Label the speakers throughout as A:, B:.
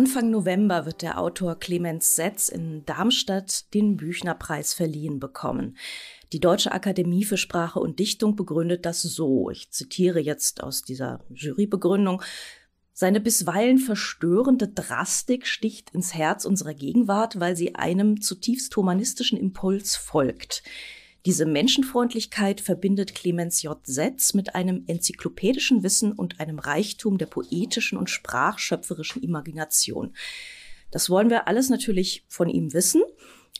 A: Anfang November wird der Autor Clemens Setz in Darmstadt den Büchnerpreis verliehen bekommen. Die Deutsche Akademie für Sprache und Dichtung begründet das so. Ich zitiere jetzt aus dieser Jurybegründung. Seine bisweilen verstörende Drastik sticht ins Herz unserer Gegenwart, weil sie einem zutiefst humanistischen Impuls folgt. Diese Menschenfreundlichkeit verbindet Clemens J. Setz mit einem enzyklopädischen Wissen und einem Reichtum der poetischen und sprachschöpferischen Imagination. Das wollen wir alles natürlich von ihm wissen.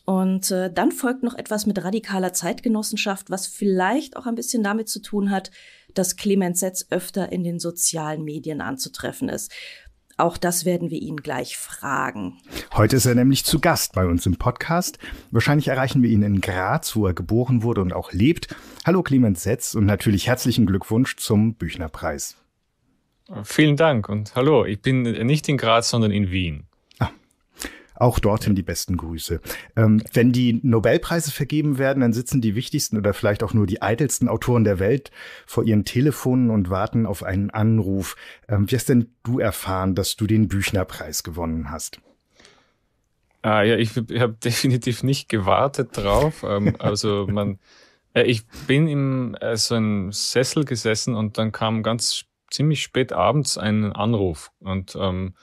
A: Und äh, dann folgt noch etwas mit radikaler Zeitgenossenschaft, was vielleicht auch ein bisschen damit zu tun hat, dass Clemens Setz öfter in den sozialen Medien anzutreffen ist. Auch das werden wir ihn gleich fragen.
B: Heute ist er nämlich zu Gast bei uns im Podcast. Wahrscheinlich erreichen wir ihn in Graz, wo er geboren wurde und auch lebt. Hallo Clemens Setz und natürlich herzlichen Glückwunsch zum Büchnerpreis.
C: Vielen Dank und hallo, ich bin nicht in Graz, sondern in Wien.
B: Auch dorthin die besten Grüße. Ähm, wenn die Nobelpreise vergeben werden, dann sitzen die wichtigsten oder vielleicht auch nur die eitelsten Autoren der Welt vor ihren Telefonen und warten auf einen Anruf. Ähm, wie hast denn du erfahren, dass du den Büchnerpreis gewonnen hast?
C: Ah ja, ich habe definitiv nicht gewartet drauf. ähm, also man, äh, ich bin im äh, so einem Sessel gesessen und dann kam ganz ziemlich spät abends ein Anruf und ähm,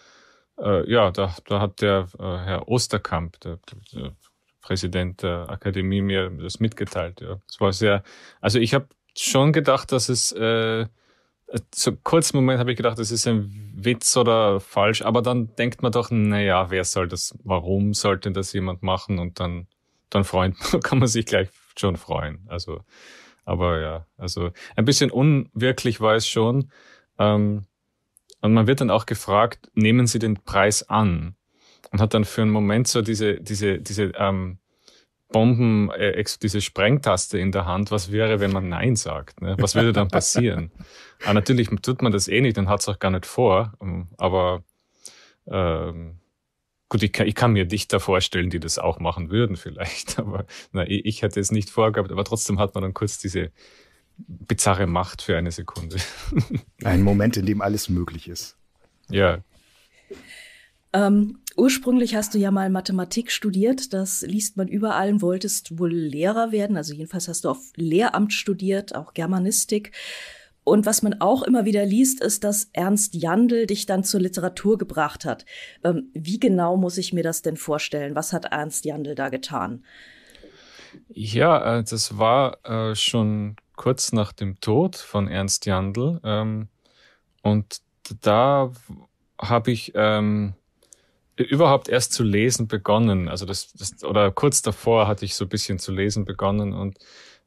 C: äh, ja, da, da hat der äh, Herr Osterkamp, der, der Präsident der Akademie, mir das mitgeteilt. Ja. Es war sehr, also ich habe schon gedacht, dass es äh, äh zu kurzem Moment habe ich gedacht, das ist ein Witz oder falsch, aber dann denkt man doch, naja, wer soll das, warum sollte das jemand machen? Und dann, dann freut, kann man sich gleich schon freuen. Also, aber ja, also ein bisschen unwirklich war es schon. Ähm, und man wird dann auch gefragt, nehmen Sie den Preis an? Und hat dann für einen Moment so diese, diese, diese ähm, Bomben, äh, diese Sprengtaste in der Hand. Was wäre, wenn man Nein sagt? Ne? Was würde dann passieren? Aber ah, natürlich tut man das eh nicht und hat es auch gar nicht vor. Ähm, aber ähm, gut, ich kann, ich kann mir Dichter vorstellen, die das auch machen würden vielleicht. Aber na, ich, ich hätte es nicht vorgehabt. Aber trotzdem hat man dann kurz diese,
B: bizarre Macht für eine Sekunde. Ein Moment, in dem alles möglich ist. Ja.
A: Ähm, ursprünglich hast du ja mal Mathematik studiert, das liest man überall und wolltest wohl Lehrer werden. Also jedenfalls hast du auf Lehramt studiert, auch Germanistik. Und was man auch immer wieder liest, ist, dass Ernst Jandl dich dann zur Literatur gebracht hat. Ähm, wie genau muss ich mir das denn vorstellen? Was hat Ernst Jandl da getan?
C: Ja, äh, das war äh, schon kurz nach dem Tod von Ernst Jandl. Ähm, und da habe ich ähm, überhaupt erst zu lesen begonnen. Also das, das, oder kurz davor hatte ich so ein bisschen zu lesen begonnen und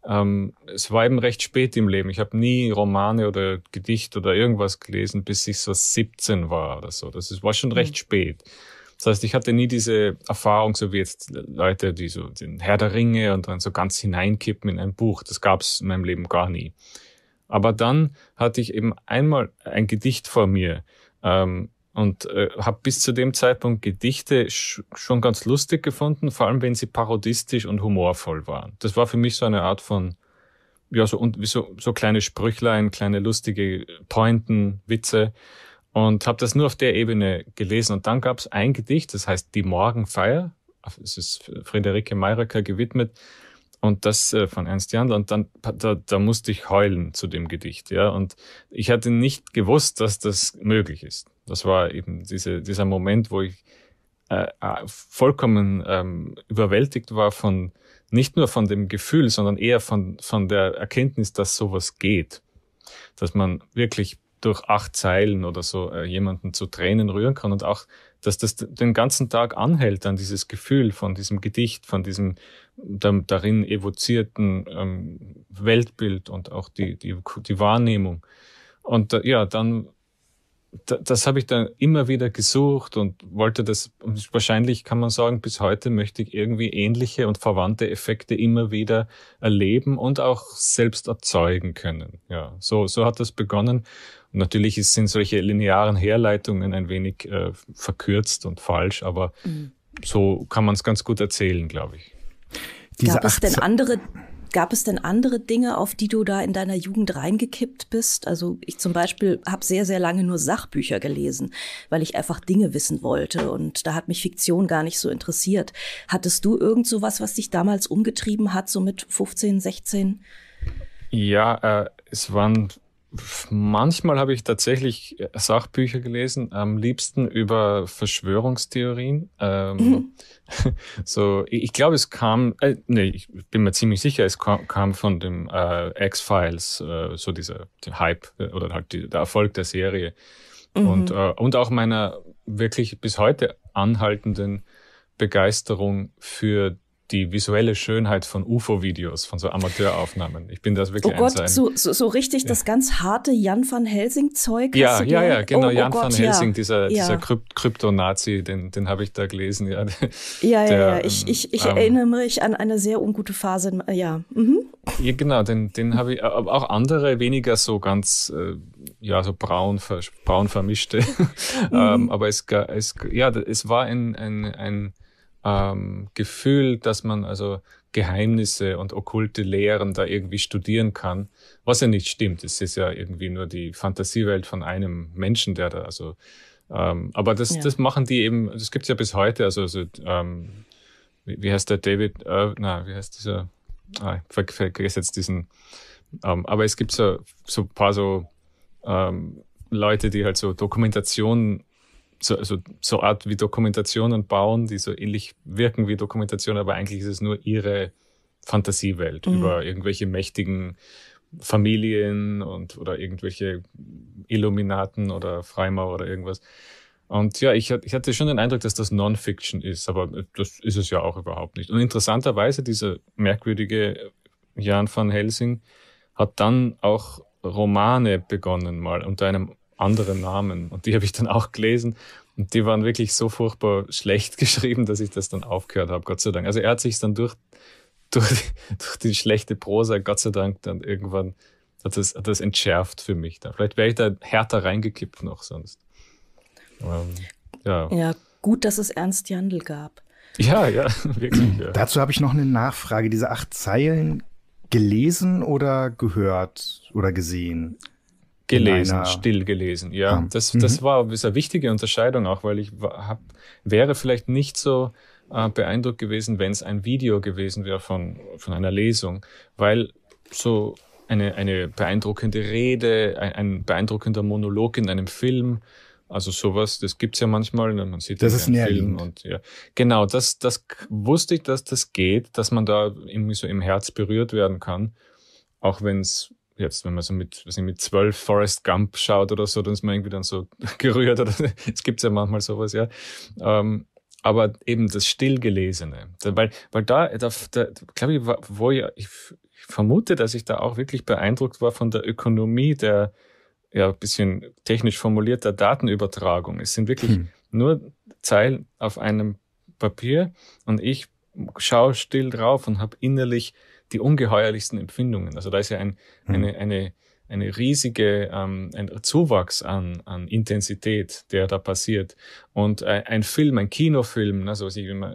C: ähm, es war eben recht spät im Leben. Ich habe nie Romane oder Gedicht oder irgendwas gelesen, bis ich so 17 war oder so. Das ist, war schon mhm. recht mhm. spät. Das heißt, ich hatte nie diese Erfahrung, so wie jetzt Leute, die so den Herr der Ringe und dann so ganz hineinkippen in ein Buch. Das gab es in meinem Leben gar nie. Aber dann hatte ich eben einmal ein Gedicht vor mir ähm, und äh, habe bis zu dem Zeitpunkt Gedichte sch schon ganz lustig gefunden, vor allem wenn sie parodistisch und humorvoll waren. Das war für mich so eine Art von ja so und so, so kleine Sprüchlein, kleine lustige Pointen, Witze und habe das nur auf der Ebene gelesen. Und dann gab es ein Gedicht, das heißt Die Morgenfeier. Es ist Friederike Meiracker gewidmet und das äh, von Ernst Jandl. Und dann, da, da musste ich heulen zu dem Gedicht. Ja? Und ich hatte nicht gewusst, dass das möglich ist. Das war eben diese, dieser Moment, wo ich äh, äh vollkommen ähm, überwältigt war von nicht nur von dem Gefühl, sondern eher von, von der Erkenntnis, dass sowas geht. Dass man wirklich durch acht Zeilen oder so äh, jemanden zu Tränen rühren kann und auch, dass das den ganzen Tag anhält, dann dieses Gefühl von diesem Gedicht, von diesem darin evozierten ähm, Weltbild und auch die, die, die Wahrnehmung. Und äh, ja, dann, das habe ich dann immer wieder gesucht und wollte das, wahrscheinlich kann man sagen, bis heute möchte ich irgendwie ähnliche und verwandte Effekte immer wieder erleben und auch selbst erzeugen können. Ja, so, so hat das begonnen natürlich sind solche linearen Herleitungen ein wenig äh, verkürzt und falsch, aber mhm. so kann man es ganz gut erzählen, glaube ich. Diese Gab es denn
A: andere Gab es denn andere Dinge, auf die du da in deiner Jugend reingekippt bist? Also ich zum Beispiel habe sehr, sehr lange nur Sachbücher gelesen, weil ich einfach Dinge wissen wollte und da hat mich Fiktion gar nicht so interessiert. Hattest du irgend sowas, was dich damals umgetrieben hat, so mit 15, 16?
C: Ja, äh, es waren Manchmal habe ich tatsächlich äh, Sachbücher gelesen, am liebsten über Verschwörungstheorien. Ähm, mhm. So, ich, ich glaube, es kam, äh, nee, ich bin mir ziemlich sicher, es kam, kam von dem äh, X-Files, äh, so dieser Hype äh, oder halt die, der Erfolg der Serie. Mhm. Und, äh, und auch meiner wirklich bis heute anhaltenden Begeisterung für die visuelle Schönheit von UFO-Videos, von so Amateuraufnahmen. Ich bin das wirklich. Oh Gott, so,
A: so, so, richtig ja. das ganz harte Jan van Helsing-Zeug. Ja, ja, ja, genau. Oh, oh Jan oh Gott, van Helsing, ja.
C: dieser, dieser ja. Krypt Kryptonazi, den, den habe ich da gelesen. Ja, ja, der, ja, Ich, ähm, ich, ich ähm, erinnere
A: mich an eine sehr ungute Phase. Ja, mhm.
C: ja genau. Den, den mhm. habe ich, äh, aber auch andere weniger so ganz, äh, ja, so braun, braun vermischte. Mhm. ähm, aber es, es, ja, es war ein, ein, ein ähm, Gefühl, dass man also Geheimnisse und okkulte Lehren da irgendwie studieren kann, was ja nicht stimmt. Es ist ja irgendwie nur die Fantasiewelt von einem Menschen, der da also. Ähm, aber das, ja. das machen die eben, das gibt es ja bis heute. Also, also ähm, wie, wie heißt der David? Äh, na, wie heißt dieser? Ah, ich vergesse jetzt diesen. Ähm, aber es gibt so, so ein paar so ähm, Leute, die halt so Dokumentationen so, also so Art wie Dokumentationen bauen, die so ähnlich wirken wie Dokumentation, aber eigentlich ist es nur ihre Fantasiewelt mhm. über irgendwelche mächtigen Familien und oder irgendwelche Illuminaten oder Freimaurer oder irgendwas. Und ja, ich, ich hatte schon den Eindruck, dass das Non-Fiction ist, aber das ist es ja auch überhaupt nicht. Und interessanterweise, dieser merkwürdige Jan van Helsing hat dann auch Romane begonnen, mal unter einem andere Namen. Und die habe ich dann auch gelesen. Und die waren wirklich so furchtbar schlecht geschrieben, dass ich das dann aufgehört habe, Gott sei Dank. Also er hat sich dann durch, durch, durch die schlechte Prosa, Gott sei Dank, dann irgendwann hat das, hat das entschärft für mich. Dann. Vielleicht wäre ich da härter reingekippt noch sonst. Aber, ähm, ja.
A: ja, gut, dass es Ernst Jandl gab.
B: Ja, ja, wirklich. Ja. Dazu habe ich noch eine Nachfrage. Diese acht Zeilen gelesen oder gehört oder gesehen? Gelesen, still
C: gelesen, ja. Ah. Hm. Das, das mhm. war eine wichtige Unterscheidung auch, weil ich hab, wäre vielleicht nicht so äh, beeindruckt gewesen, wenn es ein Video gewesen wäre von, von einer Lesung, weil so eine, eine beeindruckende Rede, ein, ein beeindruckender Monolog in einem Film, also sowas, das gibt es ja manchmal, ne, man sieht das ja ist einen Film und ja. Genau, das, das wusste ich, dass das geht, dass man da irgendwie so im Herz berührt werden kann, auch wenn es jetzt, wenn man so mit, was ich, mit zwölf Forrest Gump schaut oder so, dann ist man irgendwie dann so gerührt oder es gibt ja manchmal sowas, ja. Ähm, aber eben das Stillgelesene. Weil, weil da, da, da glaube ich, wo ich, ich, vermute, dass ich da auch wirklich beeindruckt war von der Ökonomie der, ja, ein bisschen technisch formulierter Datenübertragung. Es sind wirklich hm. nur Zeilen auf einem Papier und ich schaue still drauf und habe innerlich die ungeheuerlichsten Empfindungen. Also da ist ja ein, mhm. eine, eine, eine riesige ähm, ein Zuwachs an, an Intensität, der da passiert. Und ein, äh, ein Film, ein Kinofilm, also ne, was ich immer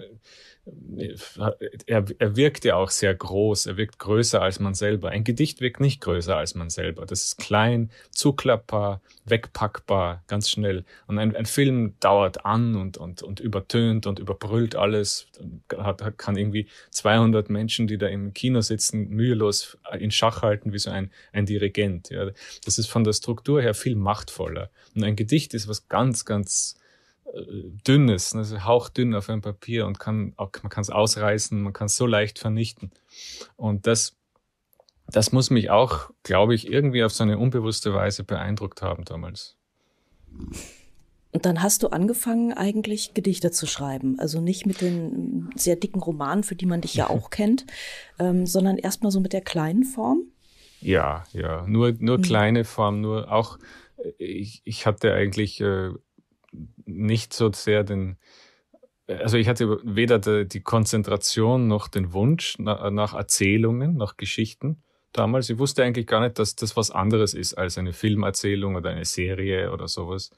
C: er, er wirkt ja auch sehr groß, er wirkt größer als man selber. Ein Gedicht wirkt nicht größer als man selber. Das ist klein, zuklappbar, wegpackbar, ganz schnell. Und ein, ein Film dauert an und, und, und übertönt und überbrüllt alles, hat, kann irgendwie 200 Menschen, die da im Kino sitzen, mühelos in Schach halten wie so ein, ein Dirigent. Ja. Das ist von der Struktur her viel machtvoller. Und ein Gedicht ist was ganz, ganz äh, dünn ist, also hauchdünn auf einem Papier und kann, man kann es ausreißen, man kann es so leicht vernichten. Und das, das muss mich auch, glaube ich, irgendwie auf so eine unbewusste Weise beeindruckt haben damals.
A: Und dann hast du angefangen, eigentlich Gedichte zu schreiben. Also nicht mit den sehr dicken Romanen, für die man dich ja auch kennt, ähm, sondern erstmal so mit der kleinen Form.
C: Ja, ja, nur, nur mhm. kleine Form, nur auch, äh, ich, ich hatte eigentlich äh, nicht so sehr den, also ich hatte weder die Konzentration noch den Wunsch nach Erzählungen, nach Geschichten damals. Ich wusste eigentlich gar nicht, dass das was anderes ist als eine Filmerzählung oder eine Serie oder sowas.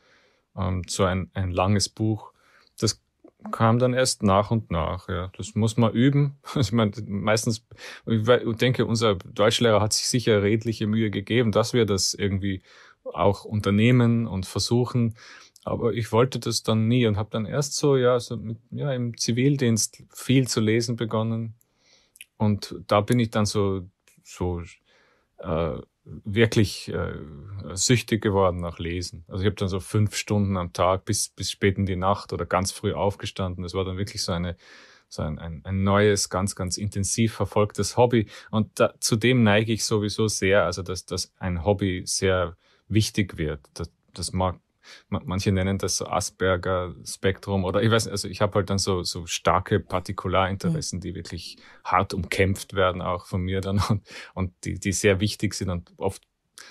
C: Ähm, so ein, ein langes Buch. Das kam dann erst nach und nach. Ja. Das muss man üben. Also ich meine, meistens, ich denke, unser Deutschlehrer hat sich sicher redliche Mühe gegeben, dass wir das irgendwie auch unternehmen und versuchen. Aber ich wollte das dann nie und habe dann erst so, ja, so mit, ja, im Zivildienst viel zu lesen begonnen. Und da bin ich dann so, so äh, wirklich äh, süchtig geworden nach Lesen. Also ich habe dann so fünf Stunden am Tag bis, bis spät in die Nacht oder ganz früh aufgestanden. Das war dann wirklich so eine so ein, ein, ein neues, ganz, ganz intensiv verfolgtes Hobby. Und da, zudem neige ich sowieso sehr, also dass, dass ein Hobby sehr wichtig wird. Das, das mag manche nennen das so Asperger-Spektrum oder ich weiß nicht, also ich habe halt dann so, so starke Partikularinteressen, die wirklich hart umkämpft werden, auch von mir dann und, und die, die sehr wichtig sind und oft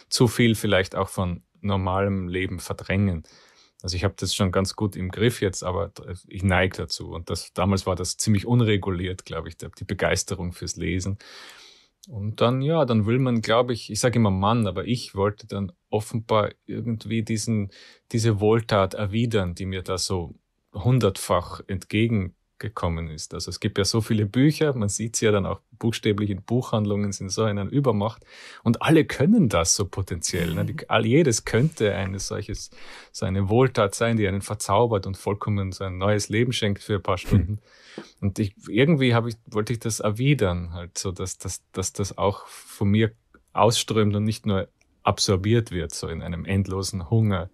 C: zu viel vielleicht auch von normalem Leben verdrängen. Also ich habe das schon ganz gut im Griff jetzt, aber ich neige dazu. Und das, damals war das ziemlich unreguliert, glaube ich, die Begeisterung fürs Lesen. Und dann, ja, dann will man, glaube ich, ich sage immer Mann, aber ich wollte dann offenbar irgendwie diesen, diese Wohltat erwidern, die mir da so hundertfach entgegen gekommen ist. Also es gibt ja so viele Bücher, man sieht es ja dann auch buchstäblich in Buchhandlungen sind so in einer Übermacht und alle können das so potenziell. Ne? Die, mhm. all jedes könnte eine solches, so eine Wohltat sein, die einen verzaubert und vollkommen so ein neues Leben schenkt für ein paar mhm. Stunden. Und ich, irgendwie habe ich, wollte ich das erwidern, halt so, dass, dass, dass das auch von mir ausströmt und nicht nur absorbiert wird, so in einem endlosen Hunger.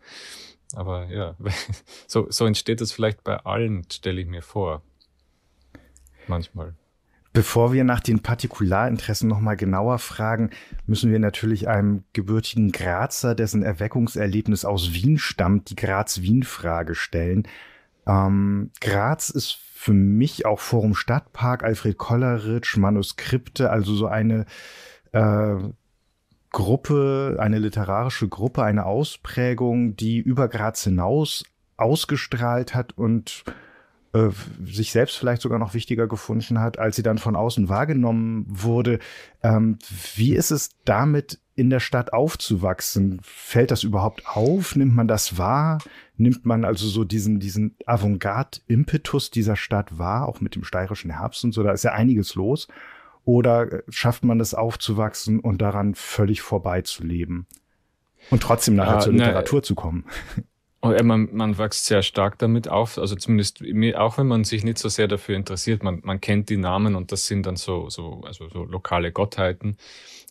C: Aber ja, so, so entsteht das vielleicht bei allen, stelle ich mir vor manchmal.
B: Bevor wir nach den Partikularinteressen nochmal genauer fragen, müssen wir natürlich einem gebürtigen Grazer, dessen Erweckungserlebnis aus Wien stammt, die Graz-Wien-Frage stellen. Ähm, Graz ist für mich auch Forum Stadtpark, Alfred Kolleritsch, Manuskripte, also so eine äh, Gruppe, eine literarische Gruppe, eine Ausprägung, die über Graz hinaus ausgestrahlt hat und äh, sich selbst vielleicht sogar noch wichtiger gefunden hat, als sie dann von außen wahrgenommen wurde. Ähm, wie ist es damit in der Stadt aufzuwachsen? Fällt das überhaupt auf? Nimmt man das wahr? Nimmt man also so diesen, diesen Avantgarde-Impetus dieser Stadt wahr, auch mit dem steirischen Herbst und so? Da ist ja einiges los. Oder äh, schafft man es aufzuwachsen und daran völlig vorbei zu leben? Und trotzdem nachher ja, zur Literatur zu kommen.
C: Äh, man, man wächst sehr stark damit auf, also zumindest auch wenn man sich nicht so sehr dafür interessiert, man, man kennt die Namen und das sind dann so, so, also so lokale Gottheiten.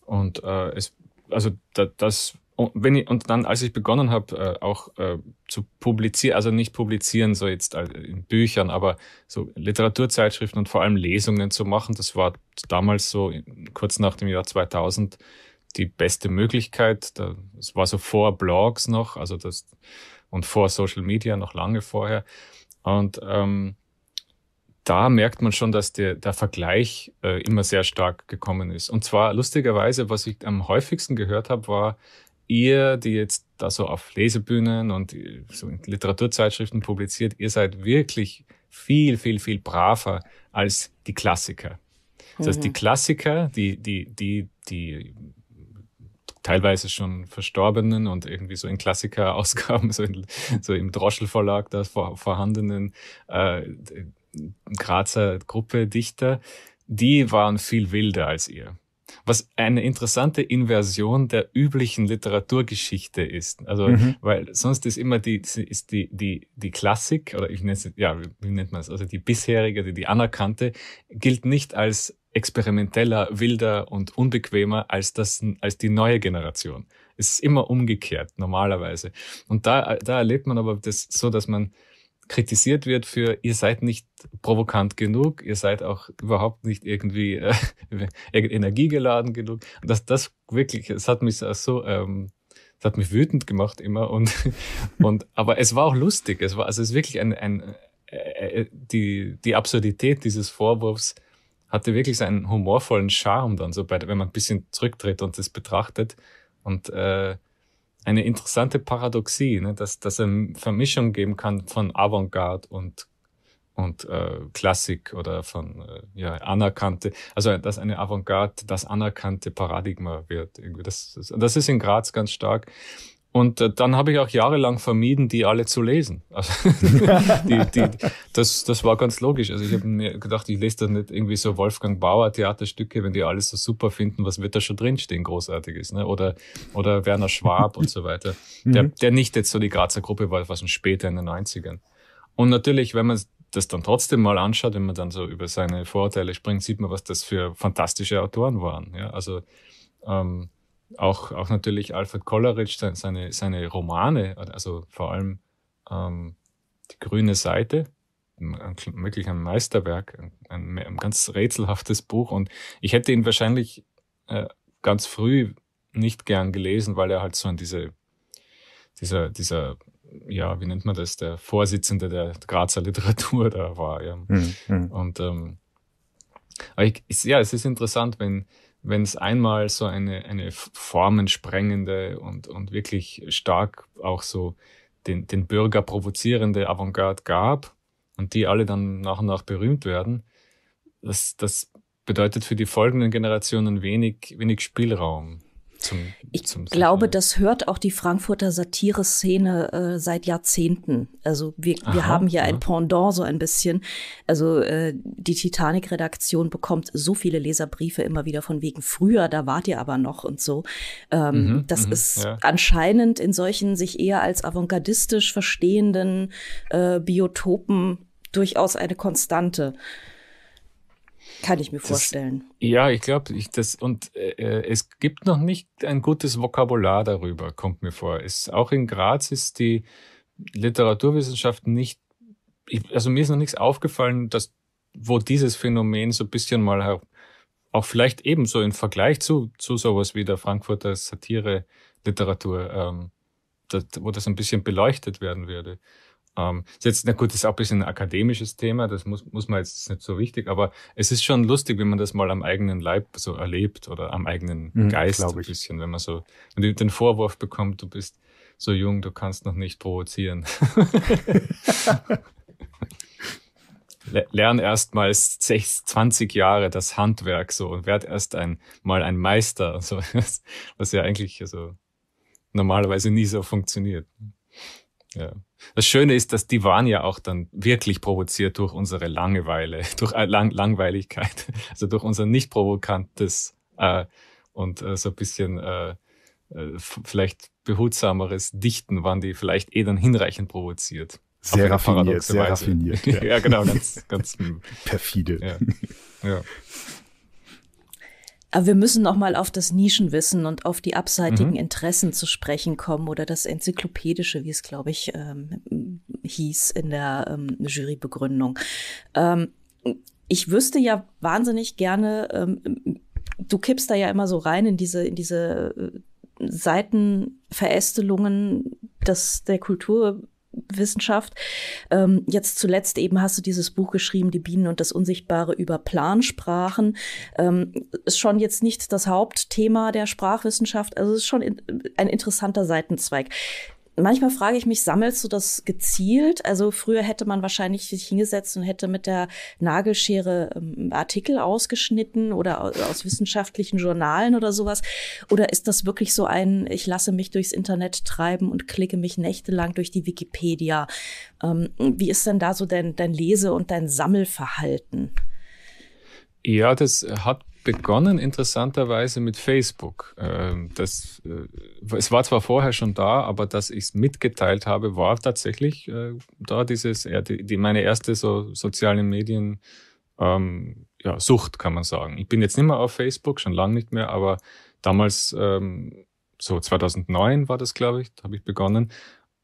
C: Und äh, es, also da, das, wenn ich, und dann, als ich begonnen habe, äh, auch äh, zu publizieren, also nicht publizieren, so jetzt äh, in Büchern, aber so Literaturzeitschriften und vor allem Lesungen zu machen, das war damals so kurz nach dem Jahr 2000 die beste Möglichkeit. Es war so vor Blogs noch, also das und vor Social Media, noch lange vorher. Und ähm, da merkt man schon, dass der, der Vergleich äh, immer sehr stark gekommen ist. Und zwar lustigerweise, was ich am häufigsten gehört habe, war ihr, die jetzt da so auf Lesebühnen und äh, so in Literaturzeitschriften publiziert, ihr seid wirklich viel, viel, viel braver als die Klassiker. Das heißt, die mhm. Klassiker, die, die, die, die teilweise schon Verstorbenen und irgendwie so in Klassikerausgaben, so, so im Droschel-Verlag da vor, vorhandenen äh, Grazer Gruppe Dichter, die waren viel wilder als ihr. Was eine interessante Inversion der üblichen Literaturgeschichte ist. Also, mhm. weil sonst ist immer die, ist die, die, die Klassik, oder ich nenne es, ja, wie nennt man es? Also die bisherige, die, die anerkannte, gilt nicht als experimenteller, wilder und unbequemer als, das, als die neue Generation. Es ist immer umgekehrt, normalerweise. Und da, da erlebt man aber das so, dass man kritisiert wird für, ihr seid nicht provokant genug, ihr seid auch überhaupt nicht irgendwie äh, energiegeladen genug. Und das, das wirklich, es hat mich so, ähm, es hat mich wütend gemacht immer und, und, aber es war auch lustig. Es war, also es ist wirklich ein, ein, äh, äh die, die Absurdität dieses Vorwurfs, hatte wirklich so einen humorvollen Charme dann, so bei, wenn man ein bisschen zurücktritt und das betrachtet. Und äh, eine interessante Paradoxie, ne? dass, dass er Vermischung geben kann von Avantgarde und, und äh, Klassik oder von äh, ja, anerkannte, also dass eine Avantgarde das anerkannte Paradigma wird. Irgendwie. Das, das, das ist in Graz ganz stark. Und äh, dann habe ich auch jahrelang vermieden, die alle zu lesen. Also, die, die, das, das war ganz logisch. Also ich habe mir gedacht, ich lese da nicht irgendwie so Wolfgang Bauer Theaterstücke, wenn die alles so super finden, was wird da schon drinstehen, großartig ist. Ne? Oder, oder Werner Schwab und so weiter. Mhm. Der, der nicht jetzt so die Grazer Gruppe war, was schon später in den 90ern. Und natürlich, wenn man das dann trotzdem mal anschaut, wenn man dann so über seine Vorurteile springt, sieht man, was das für fantastische Autoren waren. Ja? Also ähm, auch, auch natürlich Alfred Kolleritsch, seine, seine Romane, also vor allem ähm, die grüne Seite, wirklich ein Meisterwerk, ein, ein, ganz rätselhaftes Buch. Und ich hätte ihn wahrscheinlich äh, ganz früh nicht gern gelesen, weil er halt so an diese, dieser, dieser, ja, wie nennt man das, der Vorsitzende der Grazer Literatur da war. Ja. Mhm. mhm. Und ähm, ich, ja, es ist interessant, wenn, wenn es einmal so eine, eine formensprengende und, und wirklich stark auch so den, den Bürger provozierende Avantgarde gab und die alle dann nach und nach berühmt werden, das, das bedeutet für die folgenden Generationen wenig, wenig Spielraum. Zum, ich zum
A: glaube, das hört auch die Frankfurter Satire-Szene äh, seit Jahrzehnten. Also wir, Aha, wir haben hier ja. ein Pendant so ein bisschen. Also äh, die Titanic-Redaktion bekommt so viele Leserbriefe immer wieder von wegen früher, da wart ihr aber noch und so. Ähm, mhm, das mhm, ist ja. anscheinend in solchen sich eher als avantgardistisch verstehenden äh, Biotopen durchaus eine Konstante. Kann ich mir das, vorstellen.
C: Ja, ich glaube, ich das und äh, äh, es gibt noch nicht ein gutes Vokabular darüber, kommt mir vor. Es, auch in Graz ist die Literaturwissenschaft nicht, ich, also mir ist noch nichts aufgefallen, dass wo dieses Phänomen so ein bisschen mal auch vielleicht ebenso im Vergleich zu, zu sowas wie der Frankfurter Satire-Literatur, ähm, wo das ein bisschen beleuchtet werden würde. Ähm, ist jetzt, na gut, ist auch ein bisschen ein akademisches Thema, das muss, muss man jetzt nicht so wichtig, aber es ist schon lustig, wenn man das mal am eigenen Leib so erlebt oder am eigenen mhm, Geist ein bisschen, wenn man so wenn man den Vorwurf bekommt, du bist so jung, du kannst noch nicht provozieren. Lern erst mal 20 Jahre das Handwerk so und werd erst ein, mal ein Meister, so, was ja eigentlich also normalerweise nie so funktioniert. Ja. Das Schöne ist, dass die waren ja auch dann wirklich provoziert durch unsere Langeweile, durch äh, Lang Langweiligkeit, also durch unser nicht provokantes äh, und äh, so ein bisschen äh, äh vielleicht behutsameres Dichten waren die vielleicht eh dann hinreichend provoziert. Sehr raffiniert, sehr Weise. raffiniert. Ja. ja, genau, ganz,
B: ganz perfide. Ja. ja.
A: Aber wir müssen noch mal auf das Nischenwissen und auf die abseitigen mhm. Interessen zu sprechen kommen oder das Enzyklopädische, wie es, glaube ich, ähm, hieß in der ähm, Jurybegründung. Ähm, ich wüsste ja wahnsinnig gerne, ähm, du kippst da ja immer so rein in diese, in diese äh, Seitenverästelungen, dass der Kultur Wissenschaft. Ähm, jetzt zuletzt eben hast du dieses Buch geschrieben, Die Bienen und das Unsichtbare über Plansprachen. Ähm, ist schon jetzt nicht das Hauptthema der Sprachwissenschaft, also ist schon in, ein interessanter Seitenzweig manchmal frage ich mich, sammelst du das gezielt? Also früher hätte man wahrscheinlich sich hingesetzt und hätte mit der Nagelschere ähm, Artikel ausgeschnitten oder aus, wissenschaftlichen Journalen oder sowas. Oder ist das wirklich so ein, ich lasse mich durchs Internet treiben und klicke mich nächtelang durch die Wikipedia? Ähm, wie ist denn da so dein, dein Lese- und dein Sammelverhalten?
C: Ja, das hat begonnen interessanterweise mit Facebook. Ähm, das, äh, es war zwar vorher schon da, aber dass ich es mitgeteilt habe, war tatsächlich äh, da dieses die, meine erste so sozialen Medien ähm, ja, Sucht, kann man sagen. Ich bin jetzt nicht mehr auf Facebook, schon lange nicht mehr, aber damals ähm, so 2009 war das, glaube ich, da habe ich begonnen.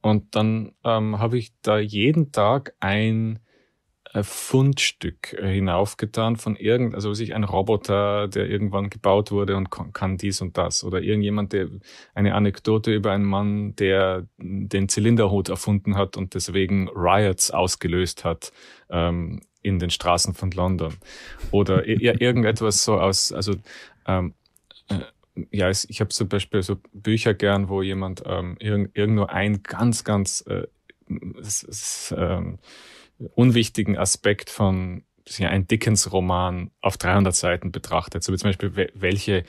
C: Und dann ähm, habe ich da jeden Tag ein Fundstück äh, hinaufgetan von irgend, also sich ein Roboter, der irgendwann gebaut wurde und kann dies und das oder irgendjemand, der eine Anekdote über einen Mann, der den Zylinderhut erfunden hat und deswegen Riots ausgelöst hat ähm, in den Straßen von London oder irgendetwas so aus, also ähm, äh, ja, ich habe zum Beispiel so Bücher gern, wo jemand ähm, irgend, irgend ein ganz, ganz äh, es, es, ähm, unwichtigen Aspekt von ja, ein Dickens-Roman auf 300 Seiten betrachtet. So wie zum Beispiel, welche,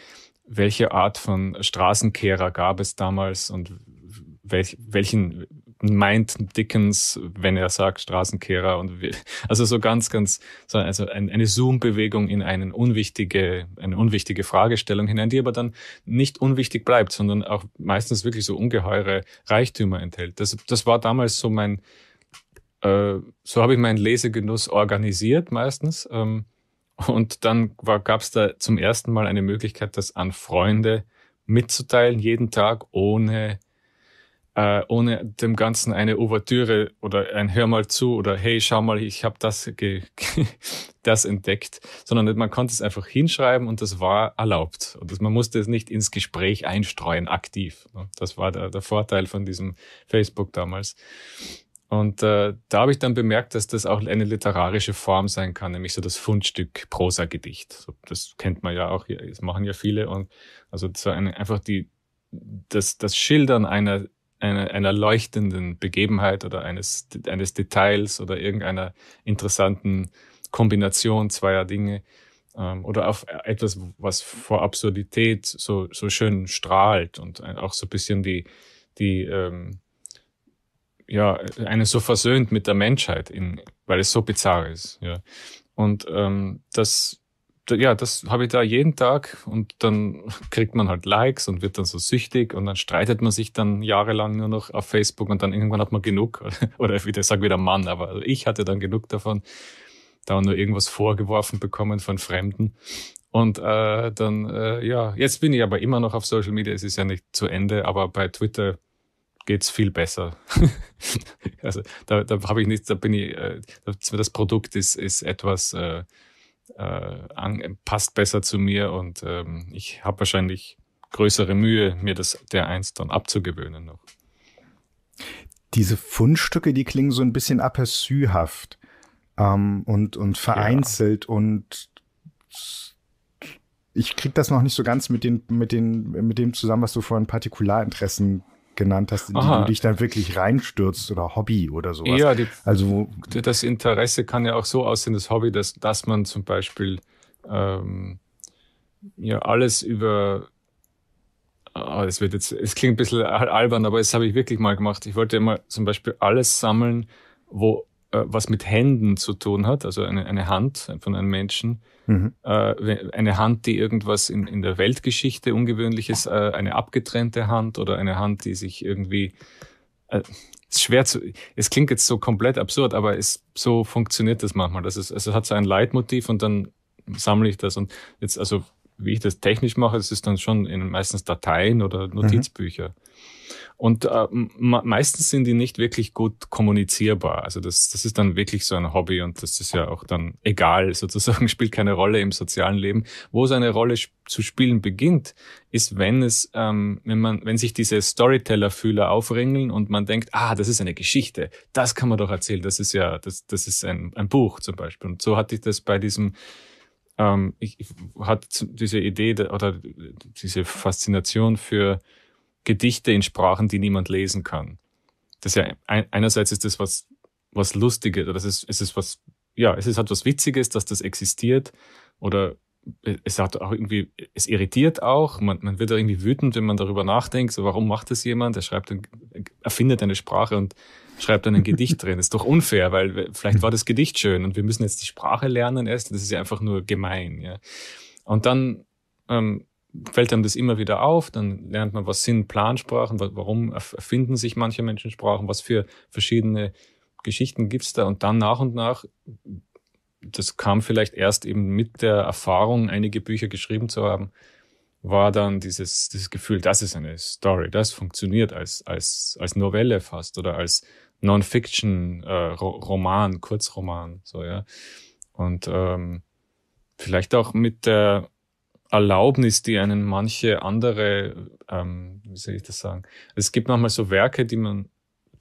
C: welche Art von Straßenkehrer gab es damals und welch, welchen meint Dickens, wenn er sagt Straßenkehrer und also so ganz, ganz, also eine Zoom-Bewegung in eine unwichtige, eine unwichtige Fragestellung hinein, die aber dann nicht unwichtig bleibt, sondern auch meistens wirklich so ungeheure Reichtümer enthält. Das, das war damals so mein, äh, so habe ich meinen Lesegenuss organisiert meistens. Ähm, und dann gab es da zum ersten Mal eine Möglichkeit, das an Freunde mitzuteilen, jeden Tag, ohne, äh, ohne dem Ganzen eine Ouvertüre oder ein Hör mal zu oder hey, schau mal, ich habe das, das entdeckt, sondern man konnte es einfach hinschreiben und das war erlaubt. Und das, man musste es nicht ins Gespräch einstreuen, aktiv. Ne? Das war der, der Vorteil von diesem Facebook damals. Und äh, da habe ich dann bemerkt, dass das auch eine literarische Form sein kann, nämlich so das Fundstück Prosagedicht. So, das kennt man ja auch, das machen ja viele. Und also so eine, einfach die, das, das Schildern einer, einer, einer leuchtenden Begebenheit oder eines, eines Details oder irgendeiner interessanten Kombination zweier Dinge ähm, oder auf etwas, was vor Absurdität so, so schön strahlt und auch so bisschen die, die ähm, ja, eine so versöhnt mit der Menschheit, in, weil es so bizarr ist. Ja. Und ähm, das, ja, das habe ich da jeden Tag und dann kriegt man halt Likes und wird dann so süchtig und dann streitet man sich dann jahrelang nur noch auf Facebook und dann irgendwann hat man genug. Oder wieder, sag wieder Mann, aber also ich hatte dann genug davon, da nur irgendwas vorgeworfen bekommen von Fremden. Und äh, dann, äh, ja, jetzt bin ich aber immer noch auf Social Media, es ist ja nicht zu Ende, aber bei Twitter geht es viel besser. also da, da habe ich nichts, da bin ich, äh, das Produkt ist, ist etwas äh, äh, passt besser zu mir und ähm, ich habe wahrscheinlich größere Mühe, mir das der einst dann abzugewöhnen noch.
B: Diese Fundstücke, die klingen so ein bisschen aperçuhaft ähm, und, und vereinzelt ja. und ich kriege das noch nicht so ganz mit den, mit den, mit dem zusammen, was du vorhin Partikularinteressen genannt hast, in die du dich dann wirklich reinstürzt oder Hobby oder sowas. Ja, die, also
C: das Interesse kann ja auch so aussehen, das Hobby, dass, dass man zum Beispiel ähm, ja alles über oh, wird jetzt, es klingt ein bisschen albern, aber das habe ich wirklich mal gemacht. Ich wollte immer zum Beispiel alles sammeln, wo äh, was mit Händen zu tun hat, also eine, eine Hand von einem Menschen Mhm. Äh, eine Hand, die irgendwas in, in der Weltgeschichte Ungewöhnliches, äh, eine abgetrennte Hand oder eine Hand, die sich irgendwie äh, ist schwer zu, es klingt jetzt so komplett absurd, aber es, so funktioniert das manchmal. Das ist, also es hat so ein Leitmotiv und dann sammle ich das. Und jetzt, also, wie ich das technisch mache, es ist dann schon in meistens Dateien oder mhm. Notizbücher. Mhm. Und äh, meistens sind die nicht wirklich gut kommunizierbar. Also das, das ist dann wirklich so ein Hobby und das ist ja auch dann egal, sozusagen spielt keine Rolle im sozialen Leben. Wo es eine Rolle zu spielen beginnt, ist, wenn es, ähm, wenn man, wenn sich diese Storyteller-Fühler aufringeln und man denkt, ah, das ist eine Geschichte, das kann man doch erzählen, das ist ja, das, das ist ein, ein Buch zum Beispiel. Und so hatte ich das bei diesem ähm, ich, ich hatte diese Idee oder diese Faszination für Gedichte in Sprachen, die niemand lesen kann. Das ist ja einerseits ist das was was Lustiges oder es ist es ist was ja es ist halt was Witziges, dass das existiert oder es hat auch irgendwie es irritiert auch man, man wird irgendwie wütend, wenn man darüber nachdenkt. So warum macht das jemand? Er schreibt erfindet eine Sprache und schreibt dann ein Gedicht drin. Das ist doch unfair, weil vielleicht war das hm. Gedicht schön und wir müssen jetzt die Sprache lernen erst. Das ist ja einfach nur gemein. Ja. Und dann ähm, fällt einem das immer wieder auf, dann lernt man, was sind Plansprachen, warum erfinden sich manche Menschen Sprachen, was für verschiedene Geschichten gibt's da und dann nach und nach, das kam vielleicht erst eben mit der Erfahrung, einige Bücher geschrieben zu haben, war dann dieses, dieses Gefühl, das ist eine Story, das funktioniert als, als, als Novelle fast oder als Non-Fiction-Roman, äh, Kurzroman, so, ja. Und ähm, vielleicht auch mit der Erlaubnis, die einen manche andere, ähm, wie soll ich das sagen? Es gibt manchmal so Werke, die man,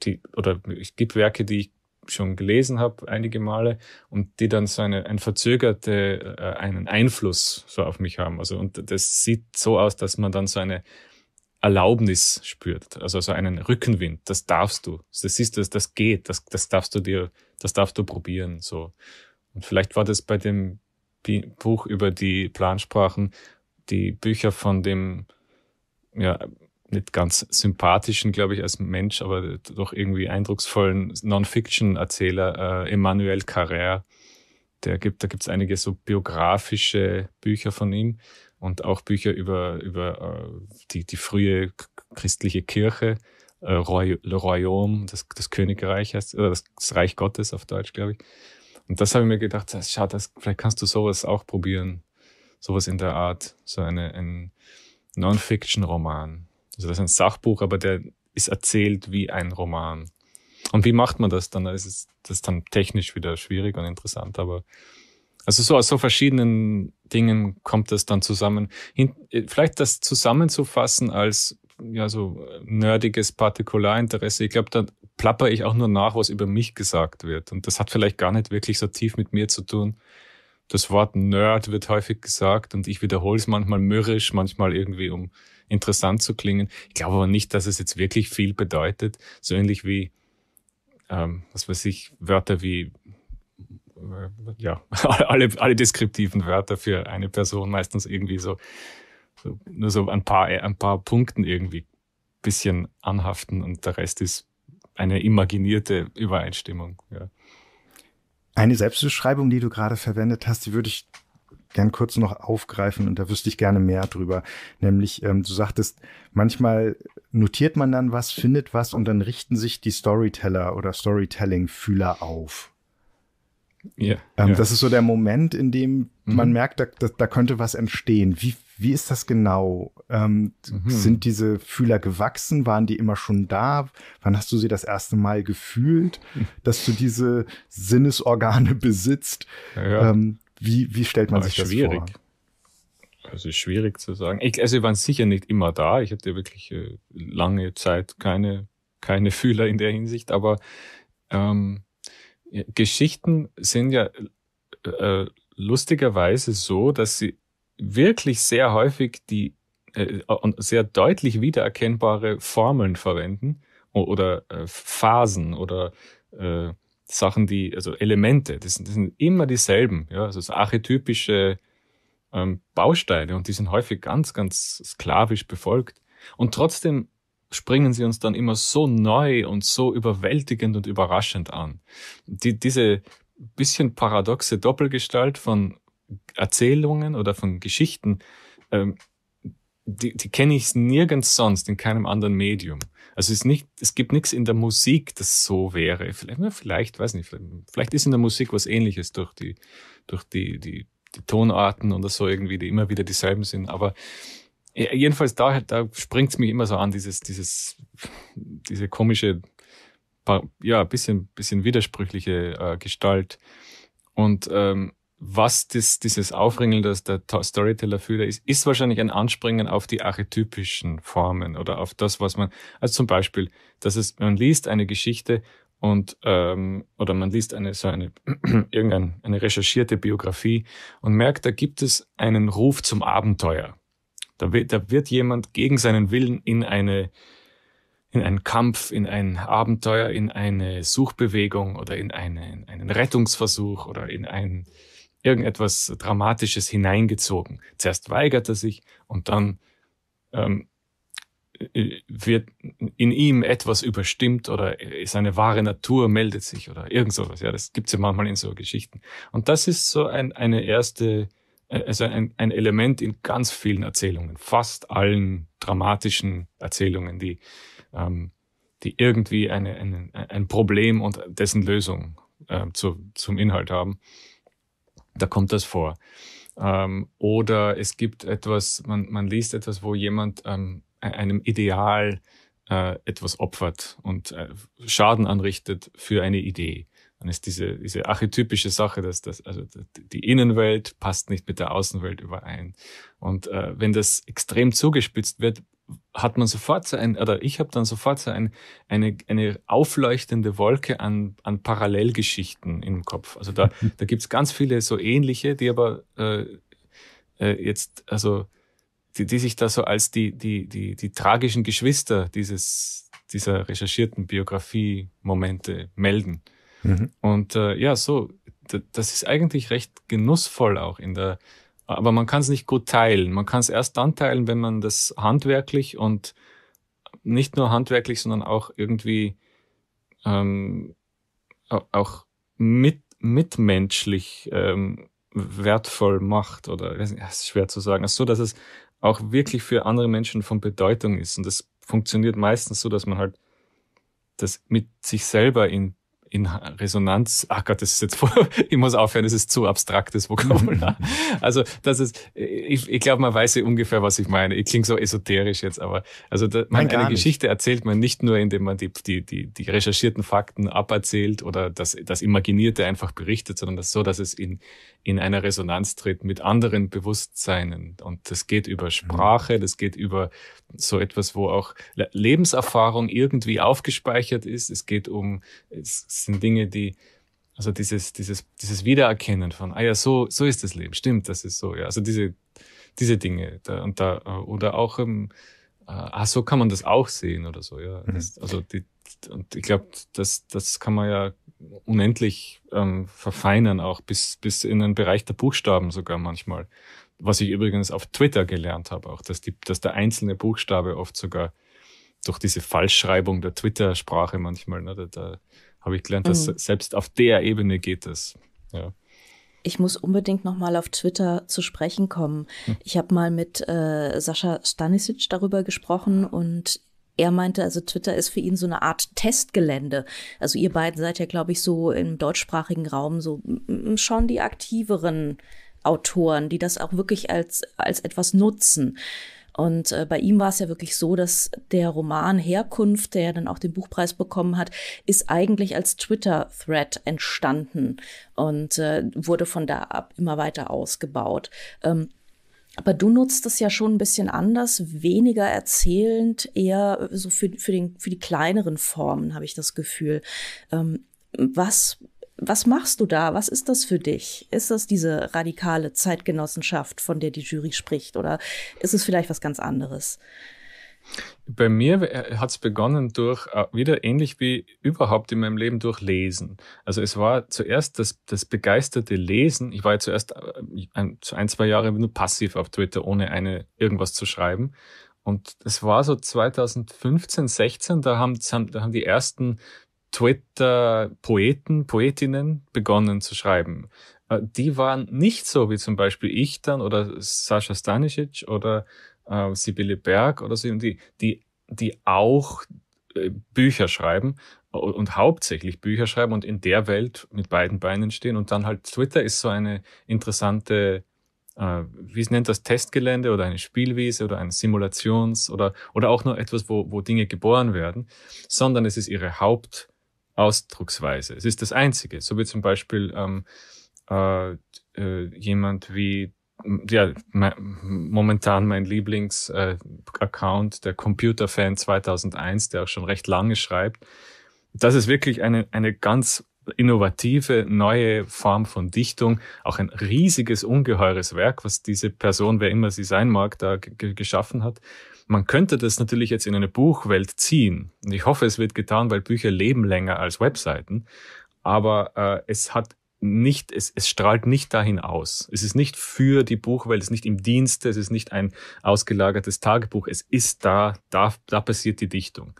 C: die, oder es gibt Werke, die ich schon gelesen habe einige Male und die dann so eine ein verzögerte äh, einen Einfluss so auf mich haben also und das sieht so aus dass man dann so eine Erlaubnis spürt also so einen Rückenwind das darfst du das ist das das geht das das darfst du dir das darfst du probieren so und vielleicht war das bei dem Buch über die Plansprachen die Bücher von dem, ja, nicht ganz sympathischen, glaube ich, als Mensch, aber doch irgendwie eindrucksvollen Non-Fiction-Erzähler äh, Emmanuel Carrère. Der gibt, da gibt es einige so biografische Bücher von ihm und auch Bücher über, über äh, die, die frühe christliche Kirche, äh, Roy Le Royaume, das, das Königreich heißt, oder das, das Reich Gottes auf Deutsch, glaube ich. Und das habe ich mir gedacht, schade, das, vielleicht kannst du sowas auch probieren. Sowas in der Art, so eine, ein Non-Fiction-Roman. Also das ist ein Sachbuch, aber der ist erzählt wie ein Roman. Und wie macht man das dann? Da ist das dann technisch wieder schwierig und interessant, aber also so aus so verschiedenen Dingen kommt das dann zusammen. Äh, vielleicht das zusammenzufassen als ja so äh, nerdiges Partikularinteresse. Ich glaube, plapper ich auch nur nach, was über mich gesagt wird. Und das hat vielleicht gar nicht wirklich so tief mit mir zu tun. Das Wort Nerd wird häufig gesagt und ich wiederhole es manchmal mürrisch, manchmal irgendwie, um interessant zu klingen. Ich glaube aber nicht, dass es jetzt wirklich viel bedeutet. So ähnlich wie, ähm, was weiß ich, Wörter wie äh, ja, alle, alle deskriptiven Wörter für eine Person meistens irgendwie so, so, nur so ein paar, ein paar Punkten irgendwie bisschen anhaften und der Rest ist eine imaginierte Übereinstimmung. Ja.
B: Eine Selbstbeschreibung, die du gerade verwendet hast, die würde ich gern kurz noch aufgreifen und da wüsste ich gerne mehr drüber. Nämlich, ähm, du sagtest, manchmal notiert man dann was, findet was und dann richten sich die Storyteller oder Storytelling-Fühler auf. Ja, ähm, yeah. Das ist so der Moment, in dem mhm. man merkt, da, da, da, könnte was entstehen. Wie, wie ist das genau? Ähm, mhm. Sind diese Fühler gewachsen? Waren die immer schon da? Wann hast du sie das erste Mal gefühlt, dass du diese Sinnesorgane besitzt? Ja. Ähm, wie, wie stellt man Aber ah, sich das schwierig. vor?
C: Also, ist schwierig zu sagen. Ich, also, sie waren sicher nicht immer da. Ich hatte wirklich äh, lange Zeit keine, keine Fühler in der Hinsicht, aber ähm, Geschichten sind ja äh, äh, lustigerweise so, dass sie wirklich sehr häufig die äh, und sehr deutlich wiedererkennbare Formeln verwenden oder äh, Phasen oder äh, Sachen, die, also Elemente, das, das sind immer dieselben, ja, also so archetypische ähm, Bausteine und die sind häufig ganz, ganz sklavisch befolgt. Und trotzdem springen sie uns dann immer so neu und so überwältigend und überraschend an. Die, diese bisschen paradoxe Doppelgestalt von Erzählungen oder von Geschichten, ähm, die, die kenne ich nirgends sonst, in keinem anderen Medium. Also es, ist nicht, es gibt nichts in der Musik, das so wäre. Vielleicht, vielleicht weiß nicht, vielleicht, vielleicht ist in der Musik was ähnliches durch die, durch die, die, die Tonarten oder so irgendwie, die immer wieder dieselben sind. Aber jedenfalls da, da springt es mich immer so an, dieses, dieses, diese komische, ja, bisschen, bisschen widersprüchliche äh, Gestalt. Und ähm, was das, dieses Aufringeln, das der Storyteller fühlt, ist, ist wahrscheinlich ein Anspringen auf die archetypischen Formen oder auf das, was man, also zum Beispiel, dass es, man liest eine Geschichte und ähm, oder man liest eine so eine irgendeine eine recherchierte Biografie und merkt, da gibt es einen Ruf zum Abenteuer. Da wird, da wird jemand gegen seinen Willen in eine in einen Kampf, in ein Abenteuer, in eine Suchbewegung oder in einen, einen Rettungsversuch oder in ein irgendetwas Dramatisches hineingezogen. Zuerst weigert er sich und dann ähm, äh, wird in ihm etwas überstimmt oder seine wahre Natur meldet sich oder irgend sowas. Ja, das gibt's ja manchmal in so Geschichten. Und das ist so ein, eine erste, äh, also ein, ein Element in ganz vielen Erzählungen, fast allen dramatischen Erzählungen, die, ähm, die irgendwie eine, eine, ein Problem und dessen Lösung äh, zu, zum Inhalt haben da kommt das vor. Ähm, oder es gibt etwas, man, man liest etwas, wo jemand ähm, e-, einem Ideal äh, etwas opfert und äh, Schaden anrichtet für eine Idee. Dann ist diese, diese archetypische Sache, dass das, also die Innenwelt passt nicht mit der Außenwelt überein. Und äh, wenn das extrem zugespitzt wird, hat man sofort so ein, oder ich habe dann sofort so ein, eine, eine aufleuchtende Wolke an, an Parallelgeschichten im Kopf. Also da, mhm. da gibt's ganz viele so ähnliche, die aber äh, äh, jetzt, also die, die sich da so als die, die, die, die tragischen Geschwister dieses, dieser recherchierten Biografie-Momente melden. Mhm. Und äh, ja, so, das ist eigentlich recht genussvoll auch in der aber man kann es nicht gut teilen. Man kann es erst dann teilen, wenn man das handwerklich und nicht nur handwerklich, sondern auch irgendwie ähm, auch mit, mitmenschlich ähm, wertvoll macht oder es ist schwer zu sagen. Also so, dass es auch wirklich für andere Menschen von Bedeutung ist. Und das funktioniert meistens so, dass man halt das mit sich selber in in Resonanz, ach Gott, das ist jetzt voll, ich muss aufhören, das ist zu abstraktes Vokabular. Mhm. Also das ist, ich, ich glaube, man weiß ja ungefähr, was ich meine. Ich klinge so esoterisch jetzt, aber also da, man, Nein, eine Geschichte nicht. erzählt man nicht nur, indem man die, die, die, die recherchierten Fakten aberzählt oder das, das Imaginierte einfach berichtet, sondern das so, dass es in, in einer Resonanz tritt mit anderen Bewusstseinen. Und das geht über Sprache, mhm. das geht über so etwas, wo auch Lebenserfahrung irgendwie aufgespeichert ist. Es geht um, es sind Dinge, die, also dieses, dieses, dieses Wiedererkennen von, ah ja, so, so ist das Leben, stimmt, das ist so, ja. Also diese, diese Dinge. Da, und da, äh, oder auch, ähm, um, ah, so kann man das auch sehen oder so, ja. Mhm. Das, also die, und ich glaube, das, das kann man ja unendlich ähm, verfeinern, auch bis, bis in den Bereich der Buchstaben sogar manchmal. Was ich übrigens auf Twitter gelernt habe, auch, dass, die, dass der einzelne Buchstabe oft sogar durch diese Falschschreibung der Twitter-Sprache manchmal, ne, da, da habe ich gelernt, dass mhm. selbst auf der Ebene geht das. Ja
A: ich muss unbedingt nochmal auf Twitter zu sprechen kommen. Hm. Ich habe mal mit äh, Sascha Stanisic darüber gesprochen und er meinte, also Twitter ist für ihn so eine Art Testgelände. Also ihr beiden seid ja, glaube ich, so im deutschsprachigen Raum so schon die aktiveren Autoren, die das auch wirklich als, als etwas nutzen. Und äh, bei ihm war es ja wirklich so, dass der Roman Herkunft, der dann auch den Buchpreis bekommen hat, ist eigentlich als Twitter-Thread entstanden und äh, wurde von da ab immer weiter ausgebaut. Ähm, aber du nutzt es ja schon ein bisschen anders, weniger erzählend, eher so für, für, den, für die kleineren Formen, habe ich das Gefühl. Ähm, was was machst du da? Was ist das für dich? Ist das diese radikale Zeitgenossenschaft, von der die Jury spricht? Oder ist es vielleicht was ganz anderes?
C: Bei mir äh, hat es begonnen durch, äh, wieder ähnlich wie überhaupt in meinem Leben, durch Lesen. Also es war zuerst das, das begeisterte Lesen. Ich war ja zuerst äh, ein, ein, zwei Jahre nur passiv auf Twitter, ohne eine, irgendwas zu schreiben. Und es war so 2015, 16, da haben, da haben die ersten Twitter-Poeten, Poetinnen begonnen zu schreiben. Äh, die waren nicht so wie zum Beispiel ich dann oder Sascha Stanisic oder äh, Sibylle Berg oder so, die, die, die auch äh, Bücher schreiben und hauptsächlich Bücher schreiben und in der Welt mit beiden Beinen stehen. Und dann halt Twitter ist so eine interessante, äh, wie es nennt das, Testgelände oder eine Spielwiese oder ein Simulations- oder, oder auch nur etwas, wo, wo Dinge geboren werden, sondern es ist ihre Haupt- Ausdrucksweise. Es ist das Einzige. So wie zum Beispiel ähm, äh, äh, jemand wie ja, mein, momentan mein Lieblings-Account, äh, der Computerfan 2001, der auch schon recht lange schreibt. Das ist wirklich eine, eine ganz innovative, neue Form von Dichtung, auch ein riesiges, ungeheures Werk, was diese Person, wer immer sie sein mag, da geschaffen hat. Man könnte das natürlich jetzt in eine Buchwelt ziehen. Und ich hoffe, es wird getan, weil Bücher leben länger als Webseiten. Aber äh, es hat nicht, es, es strahlt nicht dahin aus. Es ist nicht für die Buchwelt, es ist nicht im Dienste, es ist nicht ein ausgelagertes Tagebuch. Es ist da, da, da passiert die Dichtung.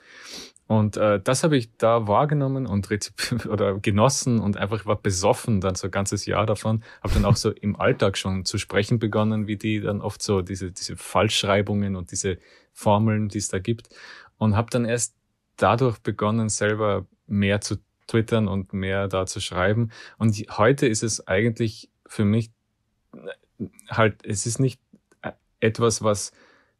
C: Und äh, das habe ich da wahrgenommen und oder genossen und einfach war besoffen dann so ein ganzes Jahr davon. Habe dann auch so im Alltag schon zu sprechen begonnen, wie die dann oft so diese, diese Falschschreibungen und diese Formeln, die es da gibt. Und habe dann erst dadurch begonnen, selber mehr zu twittern und mehr da zu schreiben. Und heute ist es eigentlich für mich äh, halt, es ist nicht äh, etwas, was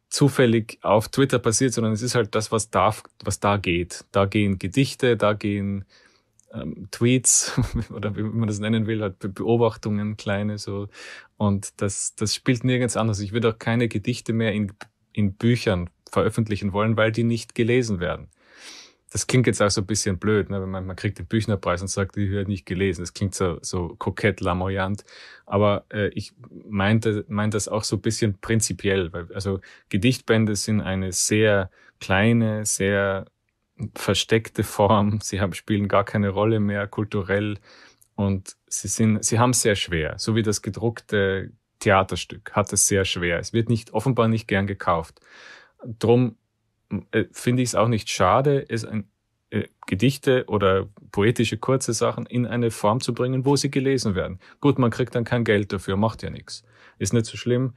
C: zufällig auf Twitter passiert, sondern es ist halt das, was da, was da geht. Da gehen Gedichte, da gehen ähm, Tweets oder wie man das nennen will, halt Beobachtungen, kleine so. Und das, das spielt nirgends anders. Ich würde auch keine Gedichte mehr in, in Büchern veröffentlichen wollen, weil die nicht gelesen werden das klingt jetzt auch so ein bisschen blöd, ne? man, man kriegt den Büchnerpreis und sagt, ich habe nicht gelesen. Das klingt so, so kokett, lamoyant. Aber äh, ich meinte meinte das auch so ein bisschen prinzipiell. Weil, also Gedichtbände sind eine sehr kleine, sehr versteckte Form. Sie haben, spielen gar keine Rolle mehr kulturell. Und sie, sind, sie haben es sehr schwer, so wie das gedruckte Theaterstück hat es sehr schwer. Es wird nicht offenbar nicht gern gekauft. Drum äh, finde ich es auch nicht schade, es ein, äh, Gedichte oder poetische kurze Sachen in eine Form zu bringen, wo sie gelesen werden. Gut, man kriegt dann kein Geld dafür, macht ja nichts. Ist nicht so schlimm.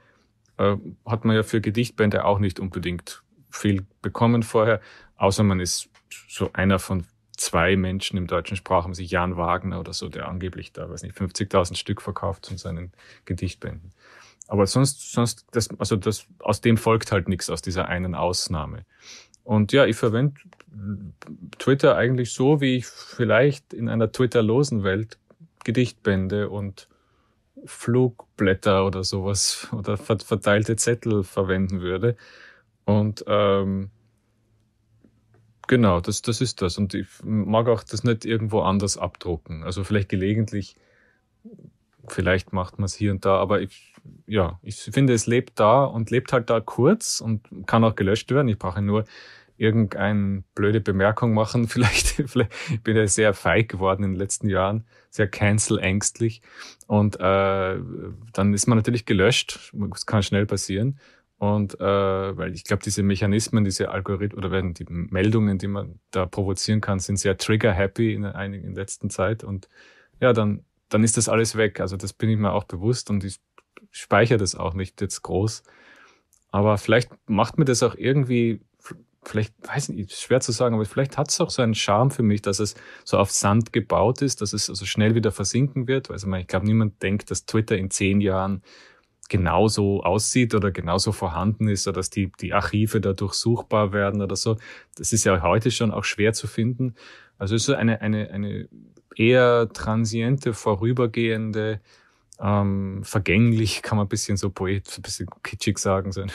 C: Äh, hat man ja für Gedichtbände auch nicht unbedingt viel bekommen vorher, außer man ist so einer von zwei Menschen im deutschen Sprachraum, sich Jan Wagner oder so, der angeblich da, weiß nicht, 50.000 Stück verkauft von seinen Gedichtbänden. Aber sonst, sonst, das, also das, aus dem folgt halt nichts, aus dieser einen Ausnahme. Und ja, ich verwende Twitter eigentlich so, wie ich vielleicht in einer Twitterlosen Welt Gedichtbände und Flugblätter oder sowas oder verteilte Zettel verwenden würde. Und ähm, genau, das, das ist das. Und ich mag auch das nicht irgendwo anders abdrucken. Also vielleicht gelegentlich, vielleicht macht man es hier und da, aber ich ja, ich finde, es lebt da und lebt halt da kurz und kann auch gelöscht werden. Ich brauche nur irgendeine blöde Bemerkung machen. Vielleicht, vielleicht ich bin ja sehr feig geworden in den letzten Jahren, sehr cancel-ängstlich. Und äh, dann ist man natürlich gelöscht. Das kann schnell passieren. Und äh, weil ich glaube, diese Mechanismen, diese Algorithmen oder werden die Meldungen, die man da provozieren kann, sind sehr trigger-happy in, in, letzten Zeit. Und ja, dann, dann ist das alles weg. Also das bin ich mir auch bewusst und ich speichere das auch nicht jetzt groß. Aber vielleicht macht mir das auch irgendwie, vielleicht, weiß nicht, schwer zu sagen, aber vielleicht hat es auch so einen Charme für mich, dass es so auf Sand gebaut ist, dass es also schnell wieder versinken wird. Also ich, meine, ich glaube, niemand denkt, dass Twitter in zehn Jahren genauso aussieht oder genauso vorhanden ist oder dass die, die Archive da durchsuchbar werden oder so. Das ist ja heute schon auch schwer zu finden. Also es ist so eine, eine, eine eher transiente, vorübergehende ähm, vergänglich, kann man ein bisschen so poet, ein bisschen kitschig sagen, so eine,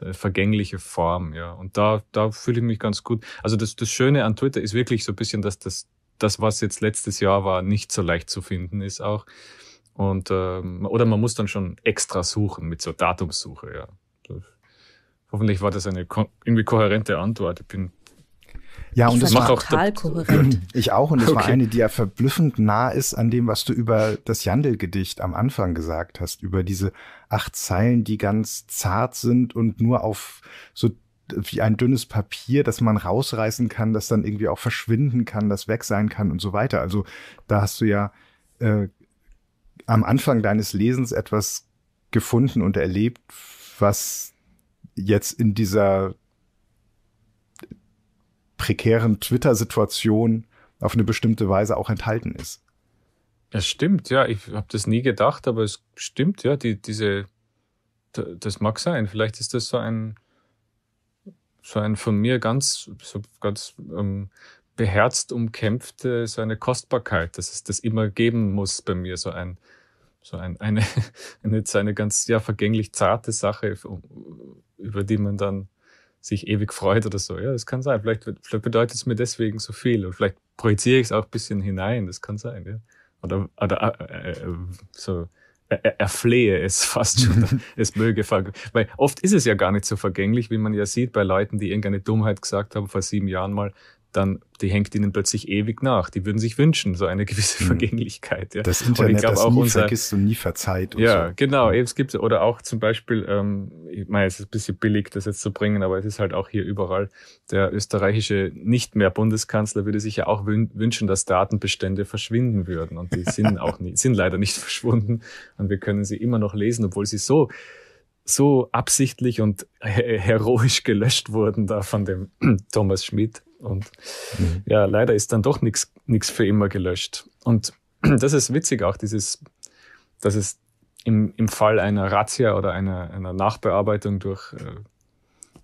C: eine vergängliche Form, ja. Und da, da fühle ich mich ganz gut. Also das, das Schöne an Twitter ist wirklich so ein bisschen, dass das, das, was jetzt letztes Jahr war, nicht so leicht zu finden ist auch. Und, ähm, oder man muss dann schon extra suchen mit so Datumssuche, ja. hoffentlich war das eine irgendwie kohärente Antwort. Ich bin
B: ja, ich und das war total
A: kohärent.
B: Ich auch, und das okay. war eine, die ja verblüffend nah ist an dem, was du über das Jandel-Gedicht am Anfang gesagt hast, über diese acht Zeilen, die ganz zart sind und nur auf so wie ein dünnes Papier, das man rausreißen kann, das dann irgendwie auch verschwinden kann, das weg sein kann und so weiter. Also da hast du ja äh, am Anfang deines Lesens etwas gefunden und erlebt, was jetzt in dieser prekären Twitter-Situation auf eine bestimmte Weise auch enthalten ist.
C: Es stimmt, ja. Ich habe das nie gedacht, aber es stimmt, ja. Die, diese, das mag sein. Vielleicht ist das so ein, so ein von mir ganz, so ganz ähm, beherzt umkämpfte, so eine Kostbarkeit, dass es das immer geben muss bei mir, so ein, so ein, eine, eine, eine ganz ja, vergänglich zarte Sache, über die man dann sich ewig freut oder so. Ja, das kann sein. Vielleicht, vielleicht bedeutet es mir deswegen so viel. Und vielleicht projiziere ich es auch ein bisschen hinein. Das kann sein, ja. Oder, oder äh, äh, äh so äh, äh, erflehe es fast schon, es möge Weil oft ist es ja gar nicht so vergänglich, wie man ja sieht bei Leuten, die irgendeine Dummheit gesagt haben vor sieben Jahren mal dann die hängt ihnen plötzlich ewig nach. Die würden sich wünschen, so eine gewisse mhm. Vergänglichkeit. Ja. Das Internet, das auch nie unser, vergisst
B: und nie verzeiht. Und ja,
C: so. genau. Mhm. es gibt, oder auch zum Beispiel, ähm, ich meine, es ist ein bisschen billig, das jetzt zu bringen, aber es ist halt auch hier überall. Der österreichische nicht mehr Bundeskanzler würde sich ja auch wün wünschen, dass Datenbestände verschwinden würden. Und die sind auch nicht, sind leider nicht verschwunden. Und wir können sie immer noch lesen, obwohl sie so so absichtlich und heroisch gelöscht wurden da von dem Thomas Schmidt. Und mhm. ja, leider ist dann doch nichts für immer gelöscht. Und das ist witzig auch, dieses, dass es im, im Fall einer Razzia oder einer, einer Nachbearbeitung durch äh,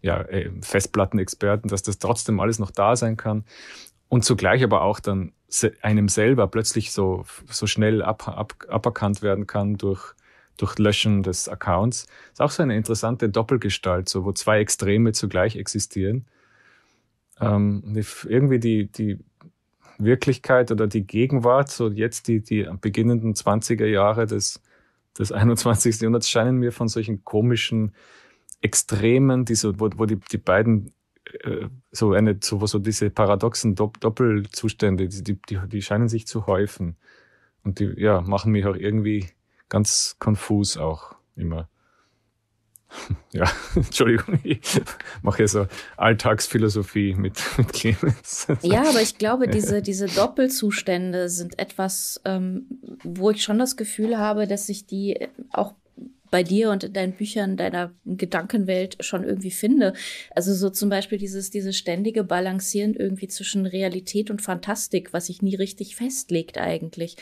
C: ja, äh, Festplattenexperten, dass das trotzdem alles noch da sein kann und zugleich aber auch dann einem selber plötzlich so, so schnell ab, ab, aberkannt werden kann durch, durch Löschen des Accounts. Das ist auch so eine interessante Doppelgestalt, so, wo zwei Extreme zugleich existieren ähm, irgendwie die, die Wirklichkeit oder die Gegenwart, so jetzt die, die beginnenden 20er Jahre des, des 21. Jahrhunderts, scheinen mir von solchen komischen Extremen, die so, wo, wo die, die beiden äh, so eine, so, so diese paradoxen Dopp Doppelzustände, die, die, die scheinen sich zu häufen. Und die ja, machen mich auch irgendwie ganz konfus auch immer. ja, Entschuldigung, ich mache hier so Alltagsphilosophie mit, mit Clemens. Ja, aber ich glaube, diese,
A: diese Doppelzustände sind etwas, ähm, wo ich schon das Gefühl habe, dass ich die auch bei dir und in deinen Büchern, deiner Gedankenwelt schon irgendwie finde. Also so zum Beispiel dieses, dieses ständige Balancieren irgendwie zwischen Realität und Fantastik, was sich nie richtig festlegt eigentlich.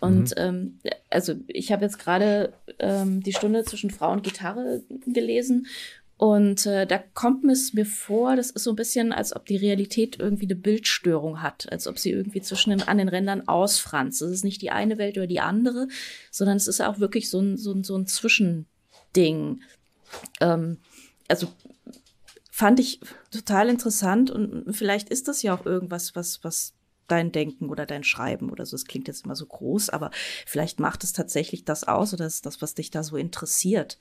A: Und mhm. ähm, also ich habe jetzt gerade ähm, die Stunde zwischen Frau und Gitarre gelesen und äh, da kommt es mir vor, das ist so ein bisschen, als ob die Realität irgendwie eine Bildstörung hat, als ob sie irgendwie zwischen den, an den Rändern ausfranst. Es ist nicht die eine Welt oder die andere, sondern es ist auch wirklich so ein, so ein, so ein Zwischending. Ähm, also fand ich total interessant und vielleicht ist das ja auch irgendwas, was, was dein Denken oder dein Schreiben oder so. Es klingt jetzt immer so groß, aber vielleicht macht es tatsächlich das aus oder ist das, was dich da so interessiert,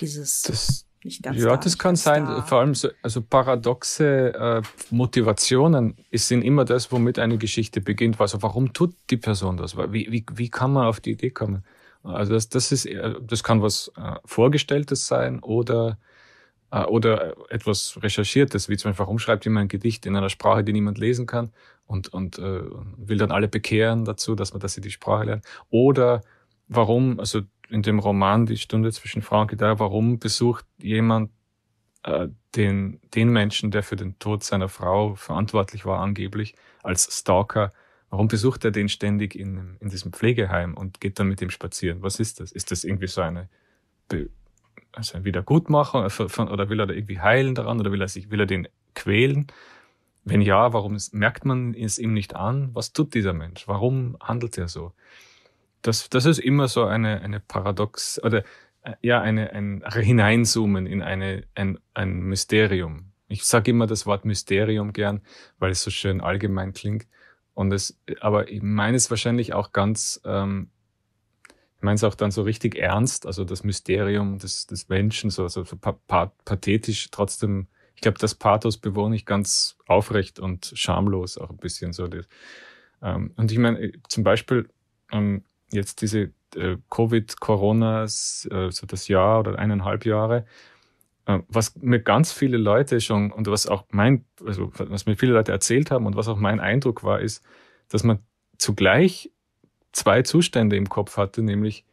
A: dieses
C: das, nicht ganz. Ja, da, das kann sein. Da. Vor allem so, also paradoxe äh, Motivationen sind immer das, womit eine Geschichte beginnt. Also warum tut die Person das? Wie, wie, wie kann man auf die Idee kommen? Also das, das ist, das kann was äh, Vorgestelltes sein oder äh, oder äh, etwas Recherchiertes, wie zum Beispiel, warum schreibt jemand ein Gedicht in einer Sprache, die niemand lesen kann und, und äh, will dann alle bekehren dazu, dass man, dass sie die Sprache lernen. Oder warum, also in dem Roman Die Stunde zwischen Frau und Gitarre, warum besucht jemand äh, den, den Menschen, der für den Tod seiner Frau verantwortlich war, angeblich als Stalker, warum besucht er den ständig in, in diesem Pflegeheim und geht dann mit ihm spazieren? Was ist das? Ist das irgendwie so eine Be also wieder gut machen äh, oder will er da irgendwie heilen daran oder will er sich, will er den quälen? Wenn ja, warum ist, merkt man es ihm nicht an? Was tut dieser Mensch? Warum handelt er so? Das, das ist immer so eine, eine Paradox oder äh, ja, eine, ein Hineinzoomen in eine, ein, ein Mysterium. Ich sage immer das Wort Mysterium gern, weil es so schön allgemein klingt. Und es, aber ich meine es wahrscheinlich auch ganz ähm, meine es auch dann so richtig ernst, also das Mysterium des, des Menschen, so, also so pathetisch trotzdem. Ich glaube, das Pathos bewohne ich ganz aufrecht und schamlos auch ein bisschen so. Das, ähm, und ich meine, äh, zum Beispiel ähm, jetzt diese äh, Covid-Corona, äh, so das Jahr oder eineinhalb Jahre, äh, was mir ganz viele Leute schon und was auch mein, also was mir viele Leute erzählt haben und was auch mein Eindruck war, ist, dass man zugleich zwei Zustände im Kopf hatte, nämlich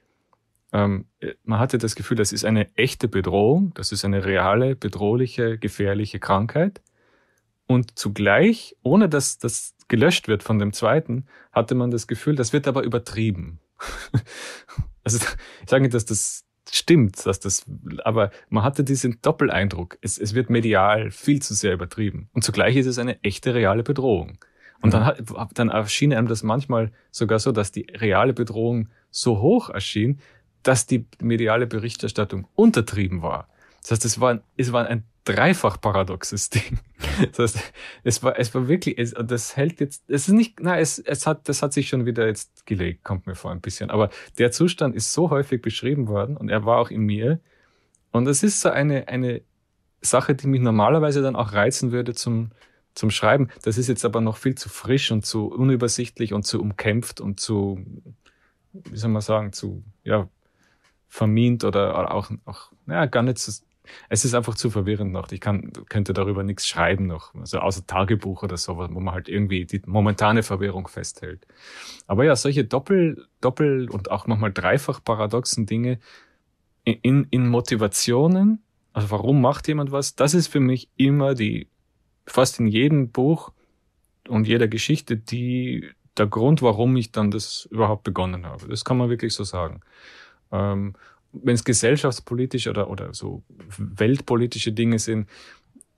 C: ähm, man hatte das Gefühl, das ist eine echte Bedrohung, das ist eine reale, bedrohliche, gefährliche Krankheit. Und zugleich, ohne dass das gelöscht wird von dem zweiten, hatte man das Gefühl, das wird aber übertrieben. also ich sage nicht, dass das stimmt, dass das, aber man hatte diesen Doppeleindruck. Es, es wird medial viel zu sehr übertrieben. Und zugleich ist es eine echte, reale Bedrohung. Und dann, hat, dann erschien einem das manchmal sogar so, dass die reale Bedrohung so hoch erschien, dass die mediale Berichterstattung untertrieben war. Das heißt, es war, es war ein dreifach paradoxes Ding. Das heißt, es war, es war wirklich, es, das hält jetzt, es ist nicht, na, es, es hat, das hat sich schon wieder jetzt gelegt, kommt mir vor ein bisschen. Aber der Zustand ist so häufig beschrieben worden und er war auch in mir. Und es ist so eine, eine Sache, die mich normalerweise dann auch reizen würde zum, zum Schreiben. Das ist jetzt aber noch viel zu frisch und zu unübersichtlich und zu umkämpft und zu, wie soll man sagen, zu, ja, vermint oder auch, auch ja, gar nicht so, es ist einfach zu verwirrend noch. Ich kann, könnte darüber nichts schreiben noch, also außer Tagebuch oder so, wo man halt irgendwie die momentane Verwirrung festhält. Aber ja, solche Doppel-, Doppel- und auch manchmal dreifach paradoxen Dinge in, in Motivationen, also warum macht jemand was, das ist für mich immer die fast in jedem Buch und jeder Geschichte, die der Grund, warum ich dann das überhaupt begonnen habe. Das kann man wirklich so sagen. Ähm, Wenn es gesellschaftspolitisch oder, oder so weltpolitische Dinge sind,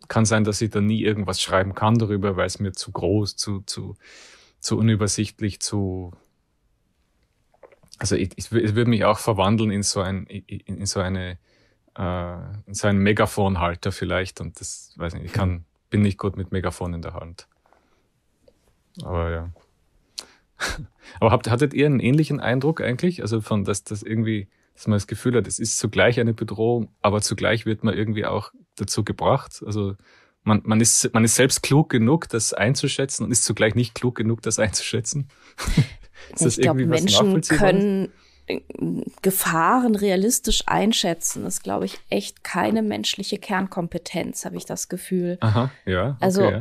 C: kann sein, dass ich da nie irgendwas schreiben kann darüber, weil es mir zu groß, zu, zu, zu unübersichtlich, zu. Also ich, ich, ich würde mich auch verwandeln in so ein, in, so eine, äh, in so einen Megafonhalter vielleicht und das weiß nicht, ich kann bin nicht gut mit Megafon in der Hand. Aber ja. Aber habt, hattet ihr einen ähnlichen Eindruck eigentlich? Also von, dass das irgendwie, dass man das Gefühl hat, es ist zugleich eine Bedrohung, aber zugleich wird man irgendwie auch dazu gebracht. Also man, man, ist, man ist selbst klug genug, das einzuschätzen und ist zugleich nicht klug genug, das einzuschätzen. ist ich glaube, Menschen können
A: Gefahren realistisch einschätzen, ist, glaube ich, echt keine menschliche Kernkompetenz, habe ich das Gefühl.
C: Aha, ja. Also, okay,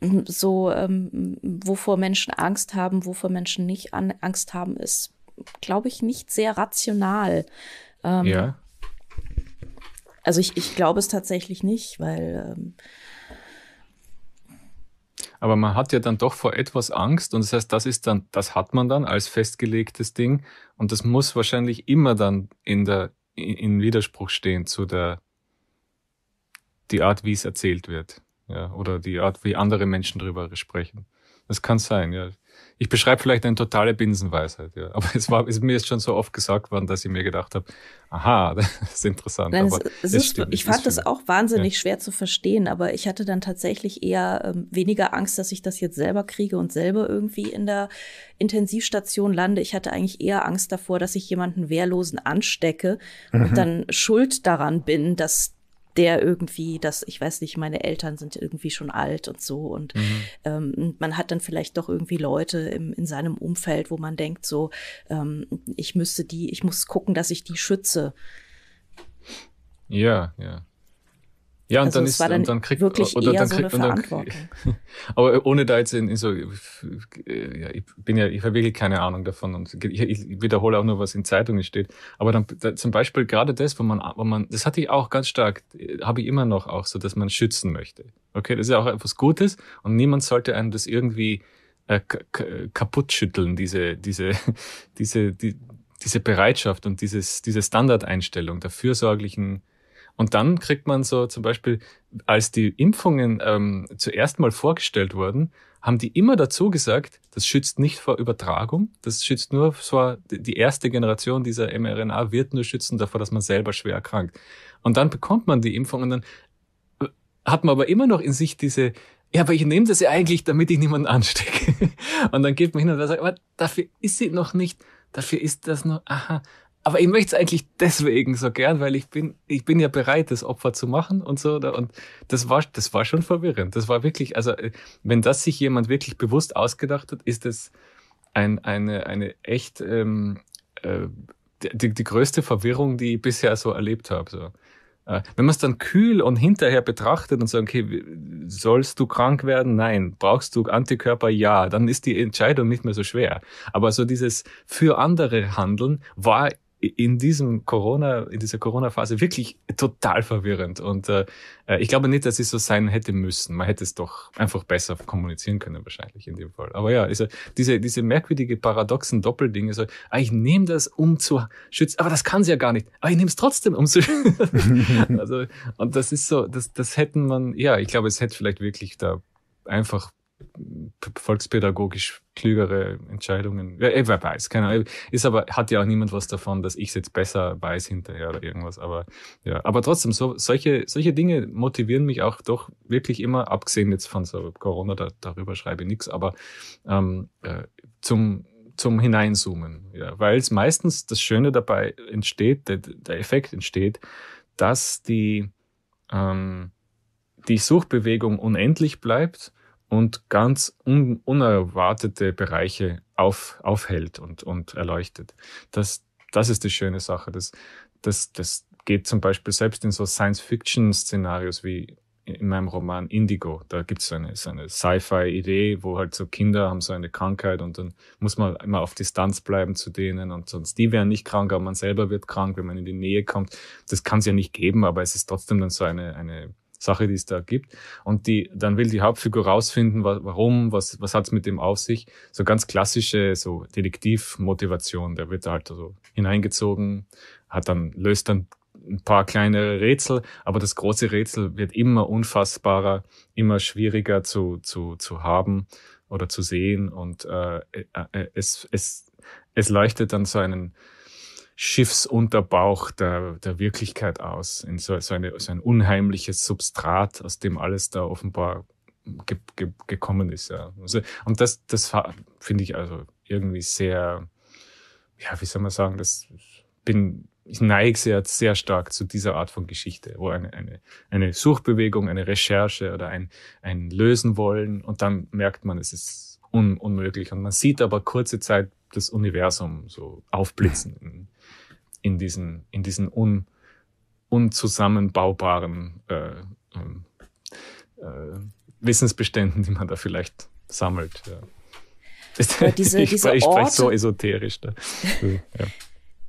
A: also so, ähm, wovor Menschen Angst haben, wovor Menschen nicht an Angst haben, ist, glaube ich, nicht sehr rational. Ähm, ja. Also ich, ich glaube es tatsächlich nicht, weil ähm,
C: aber man hat ja dann doch vor etwas Angst und das heißt, das ist dann, das hat man dann als festgelegtes Ding und das muss wahrscheinlich immer dann in der, in, Widerspruch stehen zu der, die Art, wie es erzählt wird. Ja, oder die Art, wie andere Menschen drüber sprechen. Das kann sein, ja. Ich beschreibe vielleicht eine totale Binsenweisheit, ja. Aber es war, es mir ist schon so oft gesagt worden, dass ich mir gedacht habe, aha, das ist interessant. Nein, es, es ist, stimmt, ich fand das
A: auch wahnsinnig ja. schwer zu verstehen, aber ich hatte dann tatsächlich eher ähm, weniger Angst, dass ich das jetzt selber kriege und selber irgendwie in der Intensivstation lande. Ich hatte eigentlich eher Angst davor, dass ich jemanden Wehrlosen anstecke mhm. und dann schuld daran bin, dass der irgendwie, dass ich weiß nicht, meine Eltern sind irgendwie schon alt und so. Und mhm. ähm, man hat dann vielleicht doch irgendwie Leute im, in seinem Umfeld, wo man denkt, so, ähm, ich müsste die, ich muss gucken, dass ich die schütze.
C: Ja, ja. Ja, und also dann ist dann und dann kriegt wirklich oder eher dann kriegt, so eine und dann, Aber ohne da jetzt in, in so ja, ich bin ja ich habe wirklich keine Ahnung davon und ich, ich, wiederhole auch nur was in Zeitungen steht, aber dann da, zum Beispiel gerade das, wo man wo man das hatte ich auch ganz stark, habe ich immer noch auch so, dass man schützen möchte. Okay, das ist ja auch etwas Gutes und niemand sollte einem das irgendwie äh, kaputt schütteln, diese diese diese die, diese Bereitschaft und dieses diese Standardeinstellung der fürsorglichen und dann kriegt man so zum Beispiel, als die Impfungen ähm, zuerst mal vorgestellt wurden, haben die immer dazu gesagt, das schützt nicht vor Übertragung, das schützt nur vor, die erste Generation dieser mRNA wird nur schützen davor, dass man selber schwer erkrankt. Und dann bekommt man die Impfung und dann äh, hat man aber immer noch in sich diese, ja, aber ich nehme das ja eigentlich, damit ich niemanden anstecke. Und dann geht man hin und sagt, aber dafür ist sie noch nicht, dafür ist das noch, aha, aber ich möchte es eigentlich deswegen so gern, weil ich bin, ich bin ja bereit, das Opfer zu machen und so. Und das war, das war schon verwirrend. Das war wirklich, also äh, wenn das sich jemand wirklich bewusst ausgedacht hat, ist das ein, eine, eine echt ähm, äh, die, die größte Verwirrung, die ich bisher so erlebt habe. So. Äh, wenn man es dann kühl und hinterher betrachtet und sagt, okay, sollst du krank werden? Nein. Brauchst du Antikörper? Ja. Dann ist die Entscheidung nicht mehr so schwer. Aber so dieses für andere Handeln war in diesem Corona, in dieser Corona-Phase wirklich total verwirrend. Und äh, äh, ich glaube nicht, dass es so sein hätte müssen. Man hätte es doch einfach besser kommunizieren können, wahrscheinlich in dem Fall. Aber ja, also diese, diese merkwürdige paradoxen Doppeldinge, so, also, ah, ich nehme das, um zu schützen, aber das kann sie ja gar nicht. Aber ah, ich nehme es trotzdem, um zu schützen. also, und das ist so, das, das hätten man, ja, ich glaube, es hätte vielleicht wirklich da einfach volkspädagogisch klügere Entscheidungen. Ja, eh, wer weiß, keine Ahnung. Ist aber, hat ja auch niemand was davon, dass ich es jetzt besser weiß hinterher oder irgendwas. Aber ja, aber trotzdem, so, solche, solche Dinge motivieren mich auch doch wirklich immer, abgesehen jetzt von so Corona, da, darüber schreibe ich nichts, aber ähm, äh, zum zum Hineinzoomen, ja, weil es meistens das Schöne dabei entsteht, der, der Effekt entsteht, dass die, ähm, die Suchbewegung unendlich bleibt, und ganz un unerwartete Bereiche auf, aufhält und, und erleuchtet. Das, das ist die schöne Sache. Das, das, das geht zum Beispiel selbst in so Science-Fiction-Szenarios wie in meinem Roman Indigo. Da gibt es so eine, so eine Sci-Fi-Idee, wo halt so Kinder haben so eine Krankheit und dann muss man immer auf Distanz bleiben zu denen und sonst die werden nicht krank, aber man selber wird krank, wenn man in die Nähe kommt. Das kann es ja nicht geben, aber es ist trotzdem dann so eine, eine Sache, die es da gibt. Und die, dann will die Hauptfigur rausfinden, warum, was, was hat's mit dem auf sich. So ganz klassische, so Detektivmotivation. Der wird halt so hineingezogen, hat dann, löst dann ein paar kleinere Rätsel, aber das große Rätsel wird immer unfassbarer, immer schwieriger zu, zu, zu haben oder zu sehen und äh, äh, äh es, es, es leuchtet dann so einen, Schiffsunterbauch der, der Wirklichkeit aus, in so, so, eine, so ein unheimliches Substrat, aus dem alles da offenbar ge, ge, gekommen ist. Ja. Also, und das, das finde ich also irgendwie sehr, ja, wie soll man sagen, das bin, ich neige sehr, sehr stark zu dieser Art von Geschichte, wo eine, eine, eine Suchbewegung, eine Recherche oder ein, ein Lösen wollen und dann merkt man, es ist un, unmöglich. Und man sieht aber kurze Zeit das Universum so aufblitzen in diesen, in diesen un, unzusammenbaubaren äh, ähm, äh, Wissensbeständen, die man da vielleicht sammelt. Ja. Diese, ich, diese ich spreche so esoterisch. Da. ja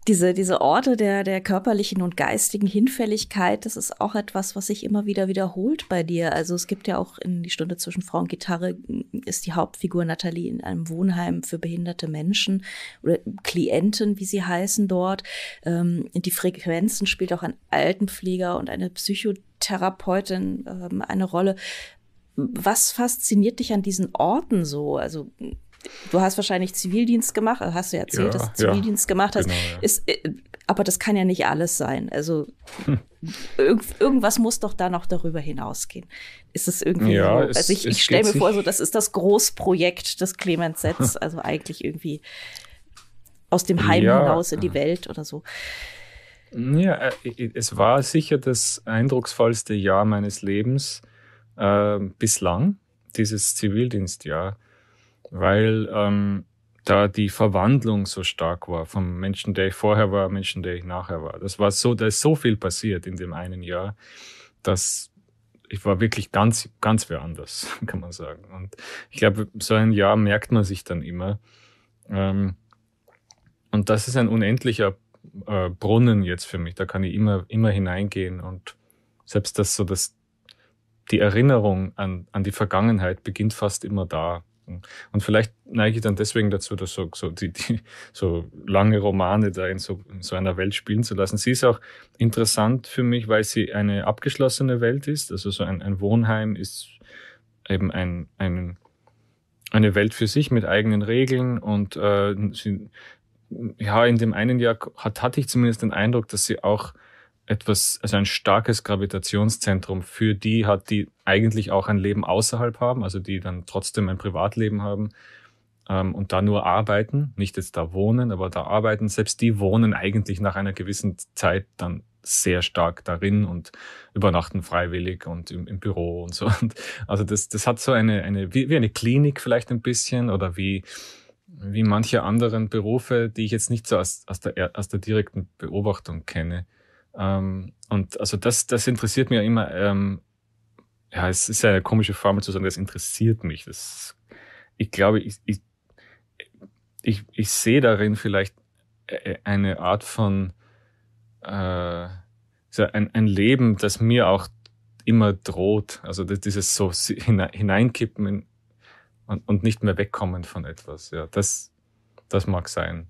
A: diese, diese Orte der, der körperlichen und geistigen Hinfälligkeit, das ist auch etwas, was sich immer wieder wiederholt bei dir. Also es gibt ja auch in die Stunde zwischen Frau und Gitarre mm, ist die Hauptfigur Nathalie in einem Wohnheim für behinderte Menschen oder Klienten, wie sie heißen dort. Ähm, die Frequenzen spielt auch ein Altenpfleger und eine Psychotherapeutin ähm, eine Rolle. Was fasziniert dich an diesen Orten so? Also du hast wahrscheinlich Zivildienst gemacht, also hast du ja erzählt, ja, dass du Zivildienst ja, gemacht hast. Genau, ja. ist, äh, aber das kann ja nicht alles sein. Also hm. irg irgendwas muss doch da noch darüber hinausgehen. Ist es irgendwie. Ja, so, es, also ich, ich stelle mir vor, so, das ist das Großprojekt des Clemens Setz, also eigentlich irgendwie aus dem Heim hinaus in die Welt oder so.
C: Ja, äh, es war sicher das eindrucksvollste Jahr meines Lebens äh, bislang, dieses Zivildienstjahr weil ähm, da die Verwandlung so stark war vom Menschen, der ich vorher war, Menschen, der ich nachher war. Das war so, da ist so viel passiert in dem einen Jahr, dass ich war wirklich ganz, ganz wer anders, kann man sagen. Und ich glaube, so ein Jahr merkt man sich dann immer. Ähm, und das ist ein unendlicher äh, Brunnen jetzt für mich. Da kann ich immer, immer hineingehen und selbst das so, dass die Erinnerung an, an die Vergangenheit beginnt fast immer da. Und vielleicht neige ich dann deswegen dazu, dass so, so, die, die, so lange Romane da in so, in so einer Welt spielen zu lassen. Sie ist auch interessant für mich, weil sie eine abgeschlossene Welt ist. Also so ein, ein Wohnheim ist eben ein, ein, eine Welt für sich mit eigenen Regeln und äh, sie, ja, in dem einen Jahr hat, hatte ich zumindest den Eindruck, dass sie auch etwas, also ein starkes Gravitationszentrum für die hat, die eigentlich auch ein Leben außerhalb haben, also die dann trotzdem ein Privatleben haben ähm, und da nur arbeiten, nicht jetzt da wohnen, aber da arbeiten. Selbst die wohnen eigentlich nach einer gewissen Zeit dann sehr stark darin und übernachten freiwillig und im, im Büro und so. Und also das, das hat so eine, eine wie, wie eine Klinik vielleicht ein bisschen oder wie wie manche anderen Berufe, die ich jetzt nicht so aus, aus, der, aus der direkten Beobachtung kenne. Ähm, und also das, das interessiert mir immer. Ähm, ja, es ist eine komische Formel zu sagen, das interessiert mich. Das, ich glaube, ich, ich, ich, ich sehe darin vielleicht äh, eine Art von äh, ein, ein Leben, das mir auch immer droht. Also dieses so hineinkippen in, und, und nicht mehr wegkommen von etwas. Ja, das, das mag sein.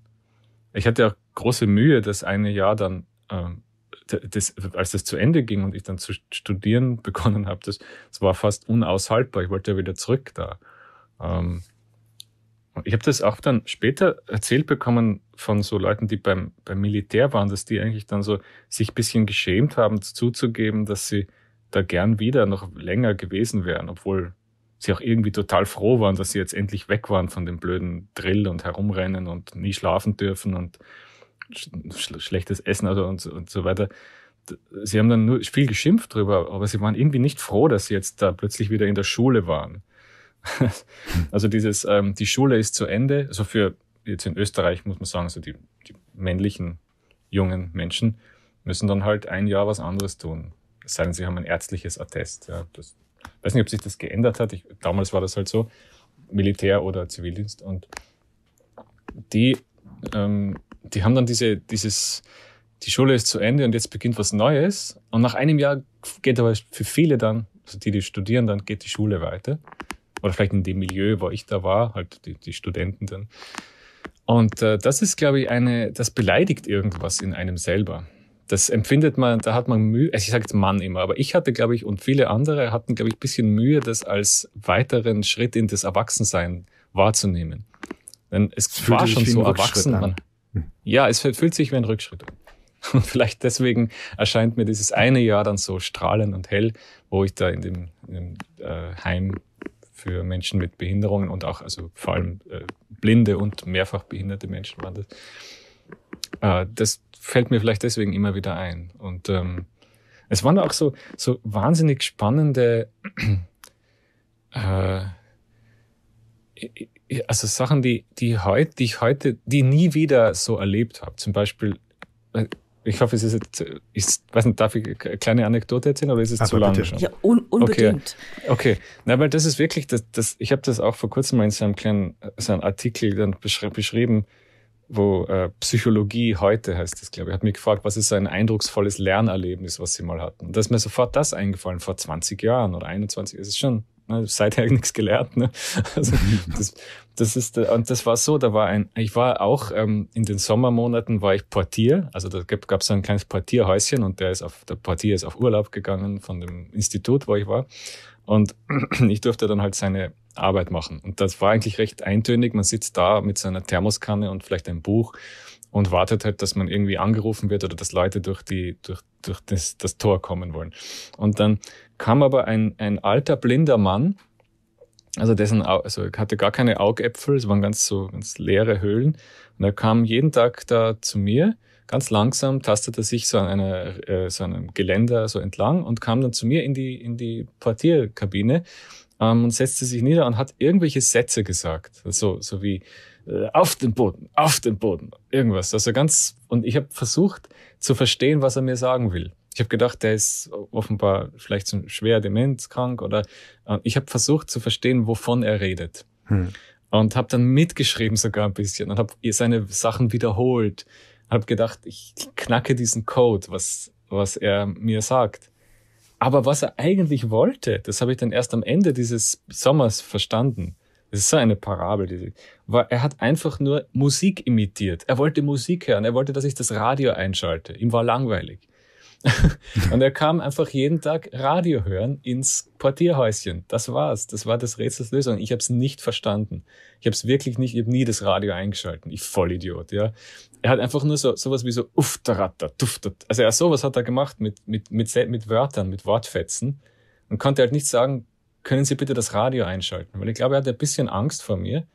C: Ich hatte auch große Mühe, das eine Jahr dann ähm, das, als das zu Ende ging und ich dann zu studieren begonnen habe, das, das war fast unaushaltbar. Ich wollte ja wieder zurück da. Ähm, ich habe das auch dann später erzählt bekommen von so Leuten, die beim, beim Militär waren, dass die eigentlich dann so sich ein bisschen geschämt haben, zuzugeben, dass sie da gern wieder noch länger gewesen wären, obwohl sie auch irgendwie total froh waren, dass sie jetzt endlich weg waren von dem blöden Drill und herumrennen und nie schlafen dürfen und schlechtes Essen also und, und so weiter. Sie haben dann nur viel geschimpft drüber, aber sie waren irgendwie nicht froh, dass sie jetzt da plötzlich wieder in der Schule waren. also dieses, ähm, die Schule ist zu Ende. Also für jetzt in Österreich muss man sagen, so die, die männlichen jungen Menschen müssen dann halt ein Jahr was anderes tun. Es sei denn, sie haben ein ärztliches Attest. Ja, das, weiß nicht, ob sich das geändert hat. Ich, damals war das halt so, Militär oder Zivildienst. Und die ähm, die haben dann diese, dieses, die Schule ist zu Ende und jetzt beginnt was Neues. Und nach einem Jahr geht aber für viele dann, also die, die studieren, dann geht die Schule weiter. Oder vielleicht in dem Milieu, wo ich da war, halt die, die Studenten dann. Und äh, das ist, glaube ich, eine, das beleidigt irgendwas in einem selber. Das empfindet man, da hat man Mühe, also ich sage jetzt Mann immer, aber ich hatte, glaube ich, und viele andere hatten, glaube ich, ein bisschen Mühe, das als weiteren Schritt in das Erwachsensein wahrzunehmen. Denn es war schon so erwachsen, man, ja, es fühlt sich wie ein Rückschritt. Und vielleicht deswegen erscheint mir dieses eine Jahr dann so strahlend und hell, wo ich da in dem, in dem äh, Heim für Menschen mit Behinderungen und auch, also vor allem äh, blinde und mehrfach behinderte Menschen waren das. Äh, das fällt mir vielleicht deswegen immer wieder ein. Und ähm, es waren auch so, so wahnsinnig spannende äh, also Sachen, die, die heute, die ich heute, die nie wieder so erlebt habe. Zum Beispiel, äh, ich hoffe, es ist jetzt, ich weiß nicht, darf ich eine kleine Anekdote erzählen oder ist es Aber zu lange schon? Ja, un unbedingt. Okay, okay. Na, weil das ist wirklich, das, das, ich habe das auch vor kurzem mal in seinem kleinen, so Artikel dann beschri beschrieben, wo äh, Psychologie heute heißt das, glaube ich, hat mich gefragt, was ist so ein eindrucksvolles Lernerlebnis, was sie mal hatten. Und da ist mir sofort das eingefallen, vor 20 Jahren oder 21, es ist schon Ne, seither nichts gelernt. Ne? Also mhm. das, das ist und das war so. Da war ein, ich war auch ähm, in den Sommermonaten war ich Portier. Also da gab es ein kleines Portierhäuschen und der ist auf der Portier ist auf Urlaub gegangen von dem Institut, wo ich war. Und ich durfte dann halt seine Arbeit machen. Und das war eigentlich recht eintönig. Man sitzt da mit seiner Thermoskanne und vielleicht ein Buch und wartet halt, dass man irgendwie angerufen wird oder dass Leute durch die, durch durch das, das Tor kommen wollen. Und dann kam aber ein, ein alter blinder Mann, also dessen, also hatte gar keine Augäpfel, es waren ganz so ganz leere Höhlen. Und er kam jeden Tag da zu mir, ganz langsam tastete sich so an einer, äh, so einem Geländer so entlang und kam dann zu mir in die in die Portierkabine ähm, und setzte sich nieder und hat irgendwelche Sätze gesagt, also so so wie äh, auf den Boden, auf den Boden, irgendwas. Also ganz, und ich habe versucht zu verstehen, was er mir sagen will. Ich habe gedacht, der ist offenbar vielleicht so schwer demenzkrank oder äh, ich habe versucht zu verstehen, wovon er redet. Hm. Und habe dann mitgeschrieben sogar ein bisschen und habe seine Sachen wiederholt. Habe gedacht, ich knacke diesen Code, was, was er mir sagt. Aber was er eigentlich wollte, das habe ich dann erst am Ende dieses Sommers verstanden das ist so eine Parabel. Die, Diese. Er hat einfach nur Musik imitiert. Er wollte Musik hören. Er wollte, dass ich das Radio einschalte. Ihm war langweilig. und er kam einfach jeden Tag Radio hören ins Portierhäuschen. Das war's. Das war das Rätsels Lösung. Ich habe es nicht verstanden. Ich habe es wirklich nicht, ich habe nie das Radio eingeschalten. Ich Vollidiot, ja. Er hat einfach nur so sowas wie so ufteratter, duftet. Also er sowas hat er gemacht mit mit mit mit Wörtern, mit Wortfetzen und konnte halt nicht sagen, können Sie bitte das Radio einschalten? Weil ich glaube, er hatte ein bisschen Angst vor mir.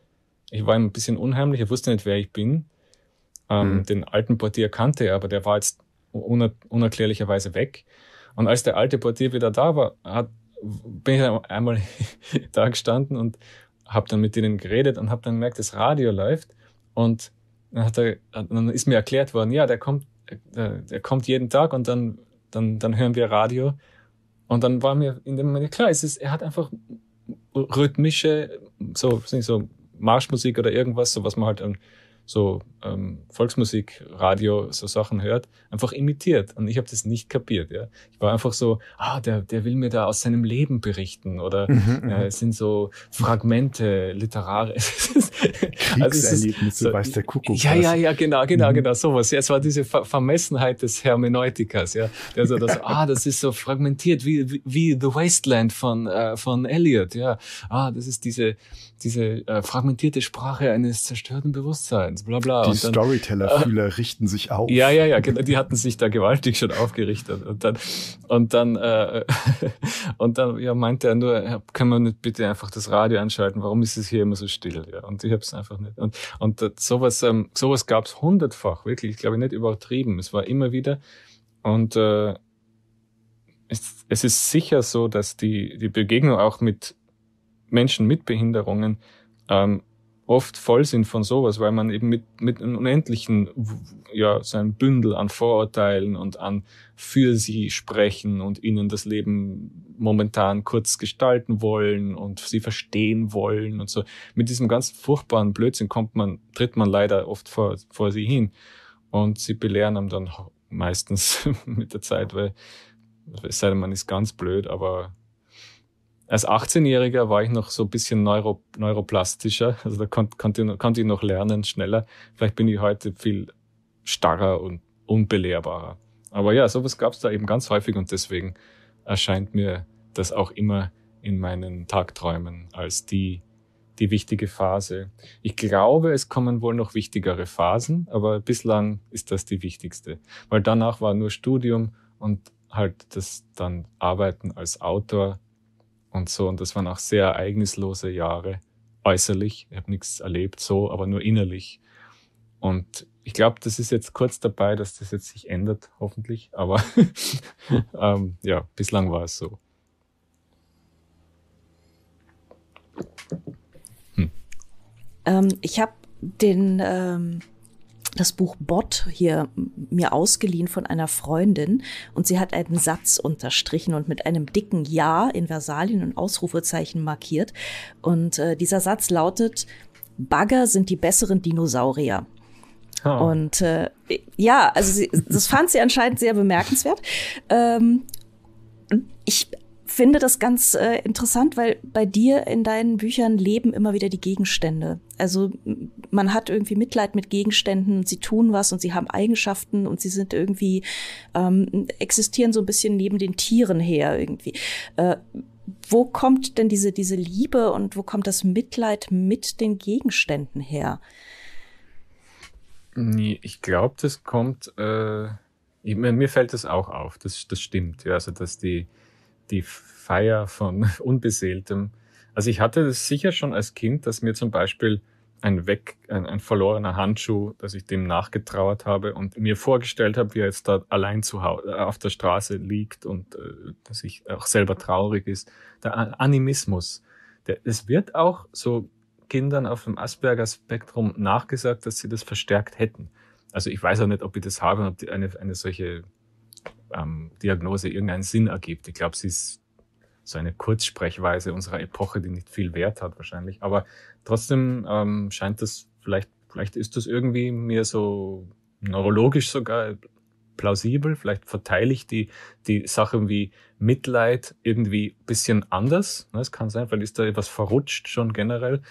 C: Ich war ihm ein bisschen unheimlich, er wusste nicht, wer ich bin. Ähm, mhm. Den alten Portier kannte er, aber der war jetzt uner unerklärlicherweise weg. Und als der alte Portier wieder da war, hat, bin ich einmal da gestanden und habe dann mit denen geredet und habe dann gemerkt, das Radio läuft. Und dann, er, dann, ist mir erklärt worden, ja, der kommt, äh, der, der kommt jeden Tag und dann, dann, dann hören wir Radio und dann war mir in dem Moment klar, es ist, er hat einfach rhythmische, so, so Marschmusik oder irgendwas, so was man halt so ähm, Volksmusik, Radio, so Sachen hört, einfach imitiert. Und ich habe das nicht kapiert. Ja. Ich war einfach so, ah, der, der will mir da aus seinem Leben berichten. Oder mhm, mhm. äh, es sind so Fragmente, literare.
B: Also Kriegserlebnisse, also so, weiß der Kuckuck. Ja, ja,
C: ja, genau, genau, mhm. genau, sowas. Ja, es war diese Ver Vermessenheit des Hermeneutikers, ja. Der so das, ah, das ist so fragmentiert wie, wie, wie The Wasteland von, äh, von Eliot, ja. Ah, das ist diese diese äh, fragmentierte Sprache eines zerstörten Bewusstseins, bla bla. Die Storyteller-Fühler
B: äh, richten sich auf.
C: Ja, ja, ja, genau, die hatten sich da gewaltig schon aufgerichtet. Und dann, und dann, äh, und dann ja, meinte er nur, können wir nicht bitte einfach das Radio anschalten, warum ist es hier immer so still? Ja, und ich habe es einfach nicht. Und, und äh, sowas, ähm, sowas gab es hundertfach, wirklich, ich glaube nicht übertrieben. Es war immer wieder. Und äh, es, es ist sicher so, dass die, die Begegnung auch mit Menschen mit Behinderungen ähm, oft voll sind von sowas, weil man eben mit, mit einem unendlichen, ja, so einem Bündel an Vorurteilen und an für sie sprechen und ihnen das Leben momentan kurz gestalten wollen und sie verstehen wollen und so. Mit diesem ganz furchtbaren Blödsinn kommt man, tritt man leider oft vor, vor sie hin und sie belehren einem dann meistens mit der Zeit, weil, es sei denn, man ist ganz blöd, aber als 18-Jähriger war ich noch so ein bisschen neuro, neuroplastischer, also da konnte konnt, ich noch lernen, schneller. Vielleicht bin ich heute viel starrer und unbelehrbarer. Aber ja, sowas gab es da eben ganz häufig und deswegen erscheint mir das auch immer in meinen Tagträumen als die, die wichtige Phase. Ich glaube, es kommen wohl noch wichtigere Phasen, aber bislang ist das die wichtigste, weil danach war nur Studium und halt das dann Arbeiten als Autor und so. Und das waren auch sehr ereignislose Jahre, äußerlich. Ich habe nichts erlebt, so, aber nur innerlich. Und ich glaube, das ist jetzt kurz dabei, dass das jetzt sich ändert, hoffentlich. Aber ähm, ja, bislang war es so.
A: Hm. Ähm, ich habe den ähm, das Buch Bot hier mir ausgeliehen von einer Freundin und sie hat einen Satz unterstrichen und mit einem dicken Ja in Versalien und Ausrufezeichen markiert. Und äh, dieser Satz lautet, Bagger sind die besseren Dinosaurier. Oh. Und äh, ja, also sie, das fand sie anscheinend sehr bemerkenswert. Ähm, ich finde das ganz äh, interessant, weil bei dir in deinen Büchern leben immer wieder die Gegenstände. Also man hat irgendwie Mitleid mit Gegenständen, sie tun was und sie haben Eigenschaften und sie sind irgendwie, ähm, existieren so ein bisschen neben den Tieren her irgendwie. Äh, wo kommt denn diese, diese Liebe und wo kommt das Mitleid mit den Gegenständen her?
C: Nee, ich glaube, das kommt, äh, ich, mir fällt das auch auf, das, das stimmt. Ja, also, dass die, die Feier von Unbeseeltem. Also ich hatte das sicher schon als Kind, dass mir zum Beispiel ein weg, ein, ein verlorener Handschuh, dass ich dem nachgetrauert habe und mir vorgestellt habe, wie er jetzt da allein zu Hause äh, auf der Straße liegt und äh, dass ich auch selber traurig ist. Der Animismus, der, es wird auch so Kindern auf dem Asperger-Spektrum nachgesagt, dass sie das verstärkt hätten. Also ich weiß auch nicht, ob ich das habe ob die eine, eine solche ähm, Diagnose irgendeinen Sinn ergibt. Ich glaube, sie ist so eine Kurzsprechweise unserer Epoche, die nicht viel Wert hat wahrscheinlich. Aber trotzdem ähm, scheint das vielleicht, vielleicht ist das irgendwie mir so neurologisch sogar plausibel. Vielleicht verteile ich die, die Sachen wie Mitleid irgendwie ein bisschen anders. Ne, es kann sein, vielleicht ist da etwas verrutscht schon generell.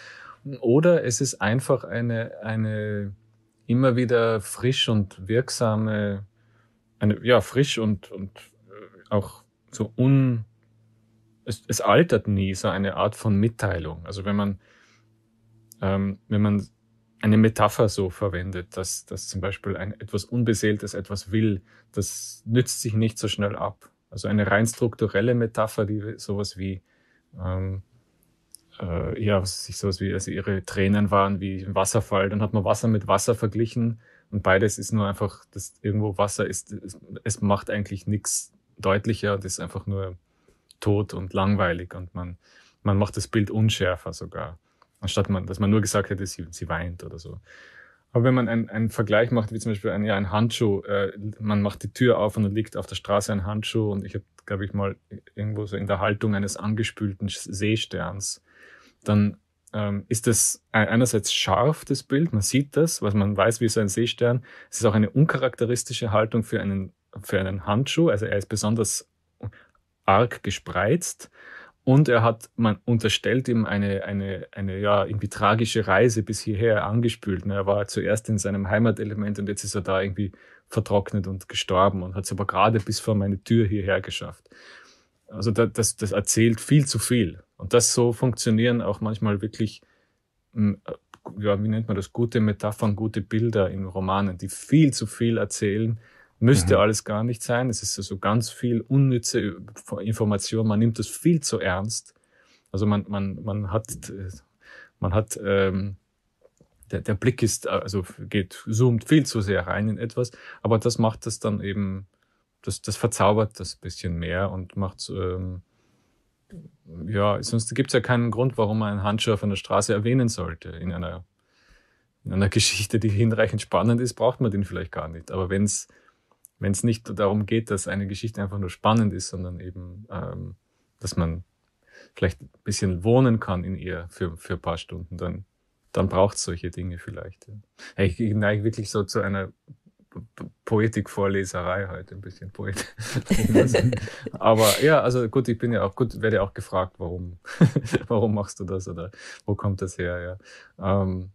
C: Oder es ist einfach eine, eine immer wieder frisch und wirksame eine, ja, frisch und, und äh, auch so un, es, es altert nie, so eine Art von Mitteilung. Also wenn man, ähm, wenn man eine Metapher so verwendet, dass, dass zum Beispiel ein etwas Unbeseeltes etwas will, das nützt sich nicht so schnell ab. Also eine rein strukturelle Metapher, die sowas wie, ähm, äh, ja, was sich sowas wie, also ihre Tränen waren wie ein Wasserfall, dann hat man Wasser mit Wasser verglichen und beides ist nur einfach, dass irgendwo Wasser ist. Es, macht eigentlich nichts deutlicher und ist einfach nur tot und langweilig und man, man macht das Bild unschärfer sogar. Anstatt man, dass man nur gesagt hätte, sie, sie weint oder so. Aber wenn man einen, einen Vergleich macht, wie zum Beispiel ein, ja, ein Handschuh, äh, man macht die Tür auf und dann liegt auf der Straße ein Handschuh und ich habe, glaube ich, mal irgendwo so in der Haltung eines angespülten Seesterns, dann ähm, ist das einerseits scharf, das Bild, man sieht das, was man weiß, wie so ein Seestern. Es ist auch eine uncharakteristische Haltung für einen, für einen Handschuh, also er ist besonders arg gespreizt und er hat, man unterstellt ihm eine, eine, eine ja, irgendwie tragische Reise bis hierher angespült. Ne, er war zuerst in seinem Heimatelement und jetzt ist er da irgendwie vertrocknet und gestorben und hat es aber gerade bis vor meine Tür hierher geschafft. Also das, das erzählt viel zu viel und das so funktionieren auch manchmal wirklich, hm, ja, wie nennt man das, gute Metaphern, gute Bilder in Romanen, die viel zu viel erzählen. Müsste mhm. alles gar nicht sein. Es ist so also ganz viel unnütze Information. Man nimmt das viel zu ernst. Also man, man, man hat, man hat, ähm, der, der Blick ist, also geht, zoomt viel zu sehr rein in etwas, aber das macht das dann eben, das, das verzaubert das bisschen mehr und macht ähm, ja, sonst gibt es ja keinen Grund, warum man einen Handschuh auf einer Straße erwähnen sollte. In einer, in einer Geschichte, die hinreichend spannend ist, braucht man den vielleicht gar nicht. Aber wenn es nicht darum geht, dass eine Geschichte einfach nur spannend ist, sondern eben, ähm, dass man vielleicht ein bisschen wohnen kann in ihr für, für ein paar Stunden, dann, dann braucht es solche Dinge vielleicht. Ja. Ich neige wirklich so zu einer Poetikvorleserei heute, halt, ein bisschen Poet. Aber ja, also gut, ich bin ja auch gut, werde ja auch gefragt, warum, warum machst du das oder wo kommt das her, ja. Ähm,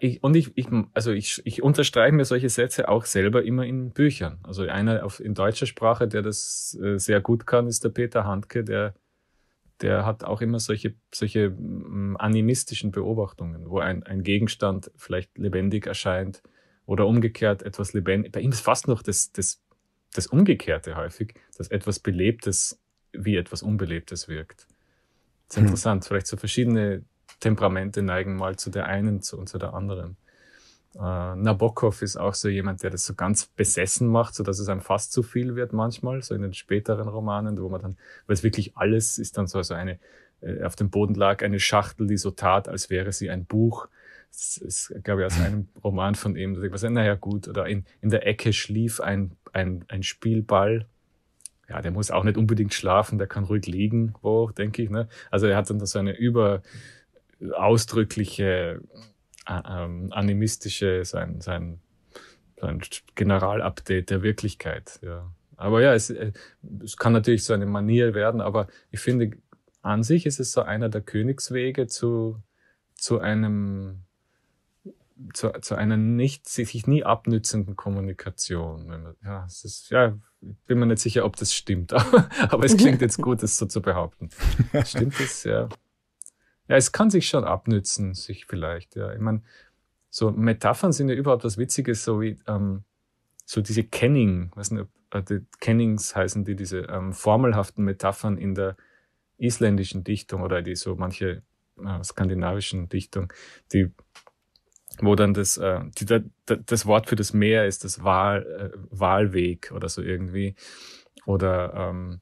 C: ich, und ich, ich, also ich, ich unterstreiche mir solche Sätze auch selber immer in Büchern. Also einer auf, in deutscher Sprache, der das äh, sehr gut kann, ist der Peter Handke, der, der hat auch immer solche, solche mm, animistischen Beobachtungen, wo ein, ein Gegenstand vielleicht lebendig erscheint oder umgekehrt etwas lebendig. Bei ihm ist fast noch das, das, das Umgekehrte häufig, dass etwas Belebtes wie etwas Unbelebtes wirkt. Das ist mhm. interessant. Vielleicht so verschiedene Temperamente neigen mal zu der einen zu, und zu der anderen. Uh, Nabokov ist auch so jemand, der das so ganz besessen macht, sodass es einem fast zu viel wird manchmal, so in den späteren Romanen, wo man dann, weil es wirklich alles ist dann so also eine, äh, auf dem Boden lag eine Schachtel, die so tat, als wäre sie ein Buch, das ist, glaube ich, aus einem Roman von ihm, was naja gut, oder in, in der Ecke schlief ein, ein, ein Spielball. Ja, der muss auch nicht unbedingt schlafen, der kann ruhig liegen, wo, denke ich. Ne? Also er hat dann so eine über ausdrückliche, äh, ähm, animistische, sein, sein, sein general der Wirklichkeit. Ja. Aber ja, es, äh, es kann natürlich so eine Manier werden, aber ich finde, an sich ist es so einer der Königswege zu, zu einem zu, zu einer nicht, sich nie abnützenden Kommunikation. Ja, es ist, ja, bin mir nicht sicher, ob das stimmt, aber, es klingt jetzt gut, das so zu behaupten. Stimmt es, ja. Ja, es kann sich schon abnützen, sich vielleicht, ja. Ich meine, so Metaphern sind ja überhaupt was Witziges, so wie, ähm, so diese Kenning, weiß nicht, ob, äh, Kennings heißen die, diese ähm, formelhaften Metaphern in der isländischen Dichtung oder die so manche äh, skandinavischen Dichtung, die wo dann das, äh, die, da, das Wort für das Meer ist das Wahl, äh, Wahlweg oder so irgendwie. Oder ähm,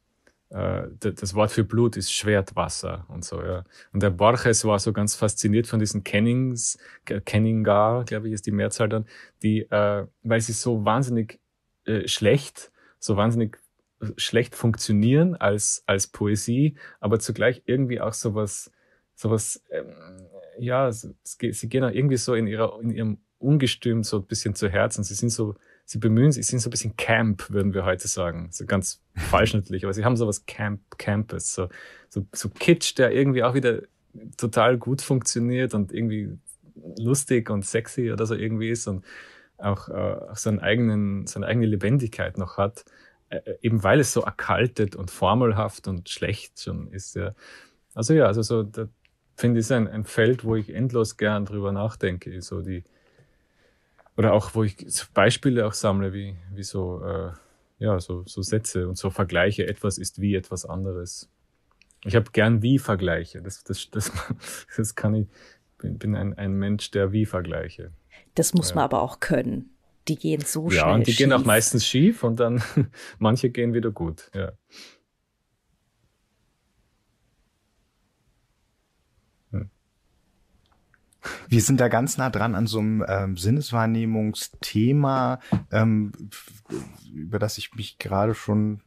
C: äh, das Wort für Blut ist Schwertwasser und so, ja. Und der Borges war so ganz fasziniert von diesen Kennings, Kenningar, glaube ich, ist die Mehrzahl dann, die, äh, weil sie so wahnsinnig äh, schlecht, so wahnsinnig äh, schlecht funktionieren als, als Poesie, aber zugleich irgendwie auch sowas, sowas ähm, ja, es, es, sie gehen auch irgendwie so in, ihrer, in ihrem Ungestüm so ein bisschen zu Herzen. Sie sind so, sie bemühen sich, sie sind so ein bisschen Camp, würden wir heute sagen. So ganz falsch natürlich, aber sie haben so was Camp, Campes, so, so, so Kitsch, der irgendwie auch wieder total gut funktioniert und irgendwie lustig und sexy oder so irgendwie ist und auch, äh, seinen eigenen, seine eigene Lebendigkeit noch hat, äh, äh, eben weil es so erkaltet und formelhaft und schlecht schon ist. Ja. Also ja, also so der, finde ich ein, ein Feld, wo ich endlos gern drüber nachdenke. So die, oder auch, wo ich Beispiele auch sammle, wie, wie so, äh, ja, so, so Sätze und so Vergleiche. Etwas ist wie etwas anderes. Ich habe gern Wie-Vergleiche. Das, das, das, das kann ich, bin, bin ein, ein Mensch, der Wie-Vergleiche.
A: Das muss ja. man aber auch können. Die gehen so ja, schnell. Ja, und die schief. gehen auch
C: meistens schief und dann manche gehen wieder gut. Ja.
B: Wir sind da ganz nah dran an so einem ähm, Sinneswahrnehmungsthema, ähm, über das ich mich gerade schon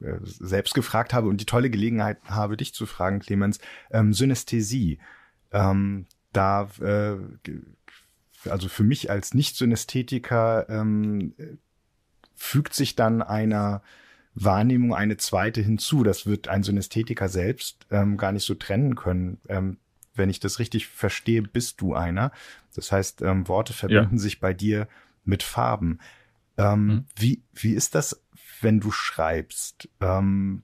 B: äh, selbst gefragt habe und die tolle Gelegenheit habe, dich zu fragen, Clemens. Ähm, Synästhesie. Ähm, da, äh, also für mich als Nicht-Synästhetiker ähm, fügt sich dann einer Wahrnehmung eine zweite hinzu. Das wird ein Synästhetiker selbst ähm, gar nicht so trennen können. Ähm, wenn ich das richtig verstehe, bist du einer. Das heißt, ähm, Worte verbinden ja. sich bei dir mit Farben. Ähm, mhm. wie, wie ist das, wenn du schreibst? Ähm,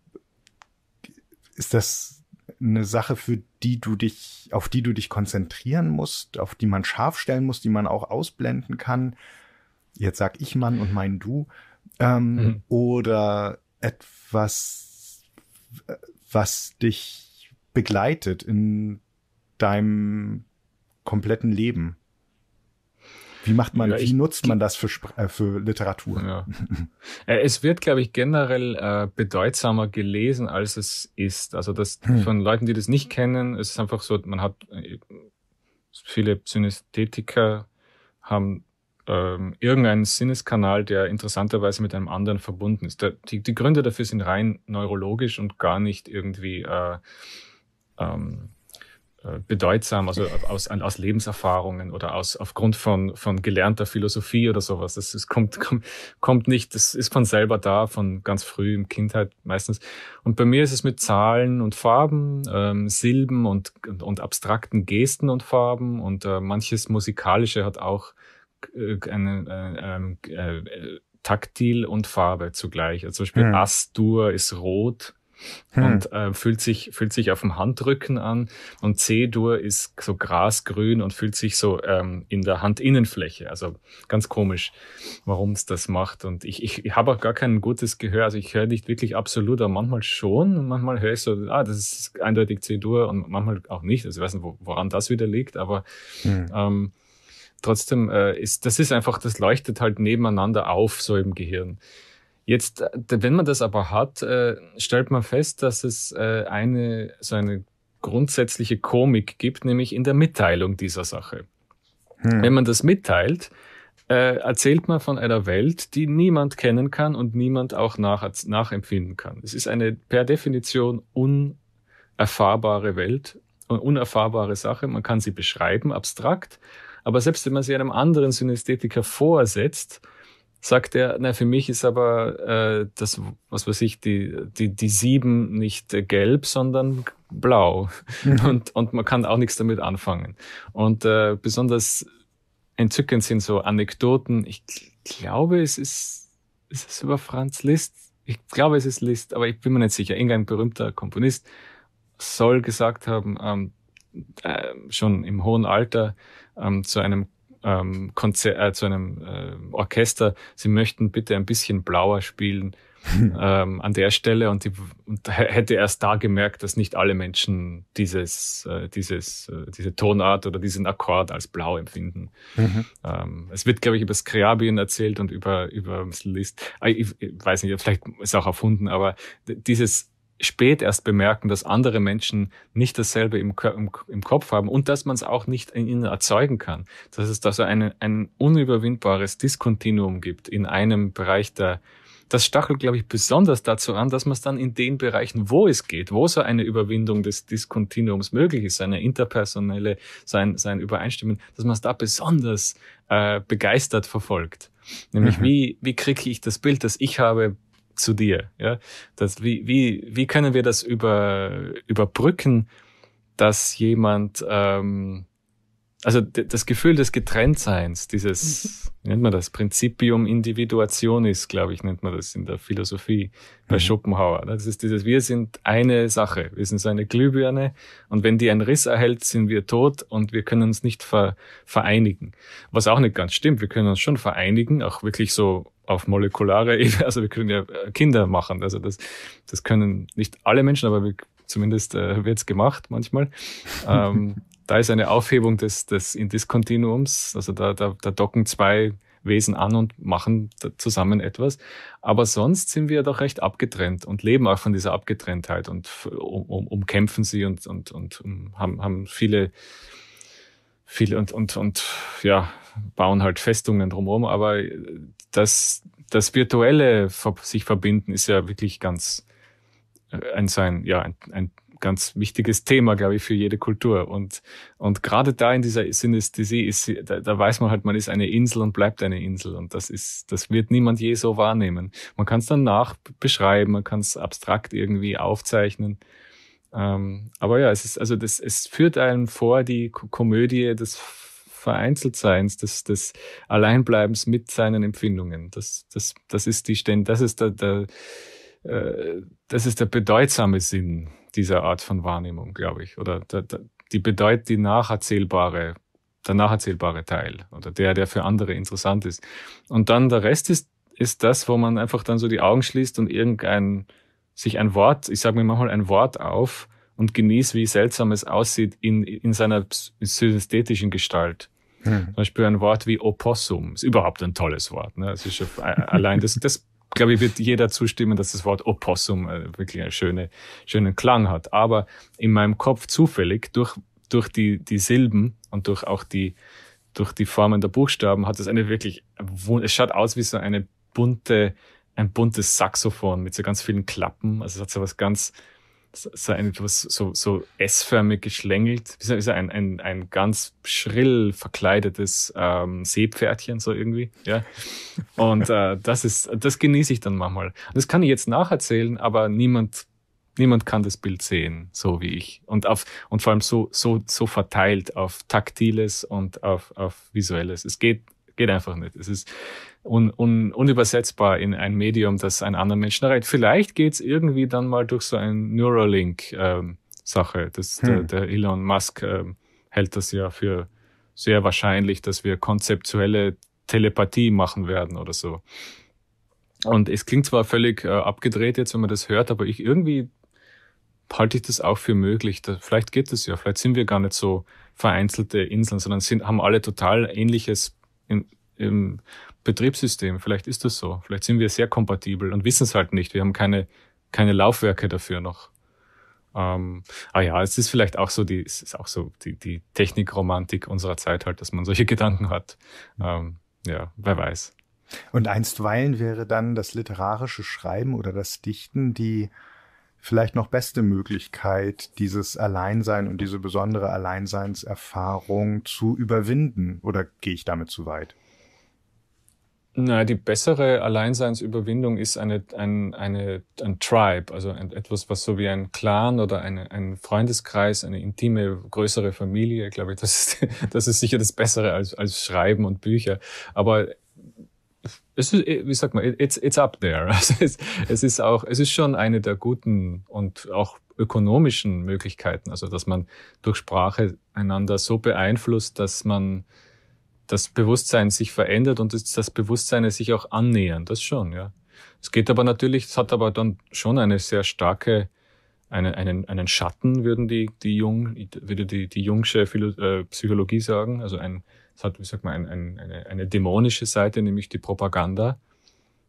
B: ist das eine Sache, für die du dich, auf die du dich konzentrieren musst, auf die man scharf stellen muss, die man auch ausblenden kann? Jetzt sag ich Mann und mein Du. Ähm, mhm. Oder etwas, äh, was dich begleitet in deinem kompletten Leben. Wie macht man, ja, ich, wie nutzt man das für, äh, für Literatur? Ja.
C: Äh, es wird, glaube ich, generell äh, bedeutsamer gelesen, als es ist. Also das hm. von Leuten, die das nicht kennen, es ist einfach so, man hat äh, viele Synästhetiker haben ähm, irgendeinen Sinneskanal, der interessanterweise mit einem anderen verbunden ist. Der, die, die, Gründe dafür sind rein neurologisch und gar nicht irgendwie äh, ähm, äh, bedeutsam, also aus, aus Lebenserfahrungen oder aus, aufgrund von, von gelernter Philosophie oder sowas. Das, das kommt, kommt, kommt nicht, das ist von selber da, von ganz früh im Kindheit meistens. Und bei mir ist es mit Zahlen und Farben, ähm, Silben und, und, und abstrakten Gesten und Farben und äh, manches Musikalische hat auch äh, eine, äh, äh, äh, taktil und Farbe zugleich. Also zum Beispiel mhm. as ist rot hm. und äh, fühlt, sich, fühlt sich auf dem Handrücken an. Und C-Dur ist so grasgrün und fühlt sich so ähm, in der Handinnenfläche. Also ganz komisch, warum es das macht. Und ich, ich, ich habe auch gar kein gutes Gehör. Also ich höre nicht wirklich absolut, aber manchmal schon. Und manchmal höre ich so, ah, das ist eindeutig C-Dur und manchmal auch nicht. Also ich weiß nicht, woran das wieder liegt, aber hm. ähm, trotzdem äh, ist das ist einfach, das leuchtet halt nebeneinander auf, so im Gehirn. Jetzt, äh, wenn man das aber hat, äh, stellt man fest, dass es äh, eine, so eine grundsätzliche Komik gibt, nämlich in der Mitteilung dieser Sache. Hm. Wenn man das mitteilt, erzählt man von einer Welt, die niemand kennen kann und niemand auch nach, nachempfinden kann. Es ist eine per Definition unerfahrbare Welt und unerfahrbare Sache. Man kann sie beschreiben, abstrakt, aber selbst wenn man sie einem anderen Synästhetiker vorsetzt, sagt er, na, für mich ist aber äh, das, was weiß ich, die, die, die sieben nicht äh, gelb, sondern blau. Mhm. und, und man kann auch nichts damit anfangen. Und äh, besonders entzückend sind so Anekdoten. Ich glaube, es ist, ist es über Franz Liszt? Ich glaube, es ist Liszt, aber ich bin mir nicht sicher. Irgendein berühmter Komponist soll gesagt haben, ähm, äh, schon im hohen Alter ähm, zu einem ähm, Konzert, äh, zu einem äh, Orchester, sie möchten bitte ein bisschen blauer spielen ähm, an der Stelle und, die, und hätte erst da gemerkt, dass nicht alle Menschen dieses, äh, dieses, äh, diese Tonart oder diesen Akkord als blau empfinden. Mhm. Ähm, es wird, glaube ich, über Skriabin erzählt und über, über Liszt. Äh, ich, ich, weiß nicht, vielleicht ist auch erfunden, aber dieses spät erst bemerken, dass andere Menschen nicht dasselbe im, im, im Kopf haben und dass man es auch nicht in ihnen erzeugen kann. Dass es da so eine, ein unüberwindbares Diskontinuum gibt in einem Bereich der, das stachelt, glaube ich, besonders dazu an, dass man es dann in den Bereichen, wo es geht, wo so eine Überwindung des Diskontinuums möglich ist, seine interpersonelle, sein, sein Übereinstimmen, dass man es da besonders äh, begeistert verfolgt. Nämlich, mhm. wie, wie kriege ich das Bild, das ich habe, zu dir. Ja? Das, wie, wie, wie können wir das über, überbrücken, dass jemand ähm, also das Gefühl des Getrenntseins, dieses, mhm. nennt man das, Prinzipium Individuationis, glaube ich, nennt man das in der Philosophie bei mhm. Schopenhauer. Das ist dieses, wir sind eine Sache, wir sind so eine Glühbirne und wenn die einen Riss erhält, sind wir tot und wir können uns nicht ver vereinigen. Was auch nicht ganz stimmt, wir können uns schon vereinigen, auch wirklich so auf molekularer Ebene, also wir können ja äh, Kinder machen, also das, das können nicht alle Menschen, aber wir, zumindest äh, wird es gemacht manchmal. ähm, da ist eine Aufhebung des, des Indiskontinuums. Also da, da, da docken zwei Wesen an und machen zusammen etwas. Aber sonst sind wir doch recht abgetrennt und leben auch von dieser Abgetrenntheit und um, um, umkämpfen sie und, und, und um, haben, haben viele, viele und, und, und ja, bauen halt Festungen drumherum. Aber das, das virtuelle sich verbinden ist ja wirklich ganz äh, ein, so ja, ein, ein ganz wichtiges Thema, glaube ich, für jede Kultur. Und, und gerade da in dieser Synästhesie ist, da, da weiß man halt, man ist eine Insel und bleibt eine Insel. Und das ist, das wird niemand je so wahrnehmen. Man kann es dann nachbeschreiben, man kann es abstrakt irgendwie aufzeichnen. Ähm, aber ja, es ist, also das, es führt einem vor, die Komödie des Vereinzeltseins, des, des Alleinbleibens mit seinen Empfindungen. Das, das, das ist die Stände, das ist der, der äh, das ist der bedeutsame Sinn dieser Art von Wahrnehmung, glaube ich. Oder die bedeutet die nacherzählbare, der nacherzählbare Teil oder der, der für andere interessant ist. Und dann der Rest ist, ist das, wo man einfach dann so die Augen schließt und irgendein, sich ein Wort, ich sage mir manchmal ein Wort auf und genießt, wie seltsam es aussieht in, in seiner synästhetischen Gestalt. Hm. Zum Beispiel ein Wort wie Opossum ist überhaupt ein tolles Wort. Ne? Das ist schon äh, allein das, das glaube ich, wird jeder zustimmen, dass das Wort Opossum äh, wirklich einen schönen, schönen Klang hat. Aber in meinem Kopf zufällig durch, durch die, die Silben und durch auch die, durch die Formen der Buchstaben hat es eine wirklich, es schaut aus wie so eine bunte, ein buntes Saxophon mit so ganz vielen Klappen. Also es hat so was ganz, so ein so, so S-förmig geschlängelt, wie ein, ein, ein ganz schrill verkleidetes ähm, Seepferdchen, so irgendwie. Ja? Und äh, das ist, das genieße ich dann manchmal. Das kann ich jetzt nacherzählen, aber niemand, niemand kann das Bild sehen, so wie ich. Und auf, und vor allem so, so, so verteilt auf Taktiles und auf, auf Visuelles. Es geht Geht einfach nicht. Es ist un, un, unübersetzbar in ein Medium, das einen anderen Menschen erreicht. Vielleicht geht es irgendwie dann mal durch so ein Neuralink-Sache. Ähm, hm. der, der, Elon Musk ähm, hält das ja für sehr wahrscheinlich, dass wir konzeptuelle Telepathie machen werden oder so. Und es klingt zwar völlig äh, abgedreht jetzt, wenn man das hört, aber ich irgendwie halte ich das auch für möglich. Da, vielleicht geht es ja, vielleicht sind wir gar nicht so vereinzelte Inseln, sondern sind, haben alle total ähnliches im, im Betriebssystem. Vielleicht ist das so. Vielleicht sind wir sehr kompatibel und wissen es halt nicht. Wir haben keine, keine Laufwerke dafür noch. Ähm, ah ja, es ist vielleicht auch so die, es ist auch so die, die Technikromantik unserer Zeit halt, dass man solche Gedanken hat. Ähm, ja, wer weiß.
B: Und einstweilen wäre dann das literarische Schreiben oder das Dichten die vielleicht noch beste Möglichkeit, dieses Alleinsein und diese besondere Alleinseinserfahrung zu überwinden? Oder gehe ich damit zu weit? Na,
C: die bessere Alleinseinsüberwindung ist eine, ein, eine, ein Tribe, also ein, etwas, was so wie ein Clan oder eine, ein Freundeskreis, eine intime, größere Familie, glaube ich, das ist, das ist sicher das Bessere als, als Schreiben und Bücher. Aber es ist, äh, wie sagt man, it's, it's up there. Also es, es ist auch, es ist schon eine der guten und auch ökonomischen Möglichkeiten, also dass man durch Sprache einander so beeinflusst, dass man das Bewusstsein sich verändert und das, Bewusstsein sich auch annähern, das schon, ja. Es geht aber natürlich, es hat aber dann schon eine sehr starke, einen, einen, einen Schatten, würden die, die Jung, würde die, die Jungsche äh, Psychologie sagen, also ein, es hat, wie sagt man, ein, ein, eine, eine dämonische Seite, nämlich die Propaganda,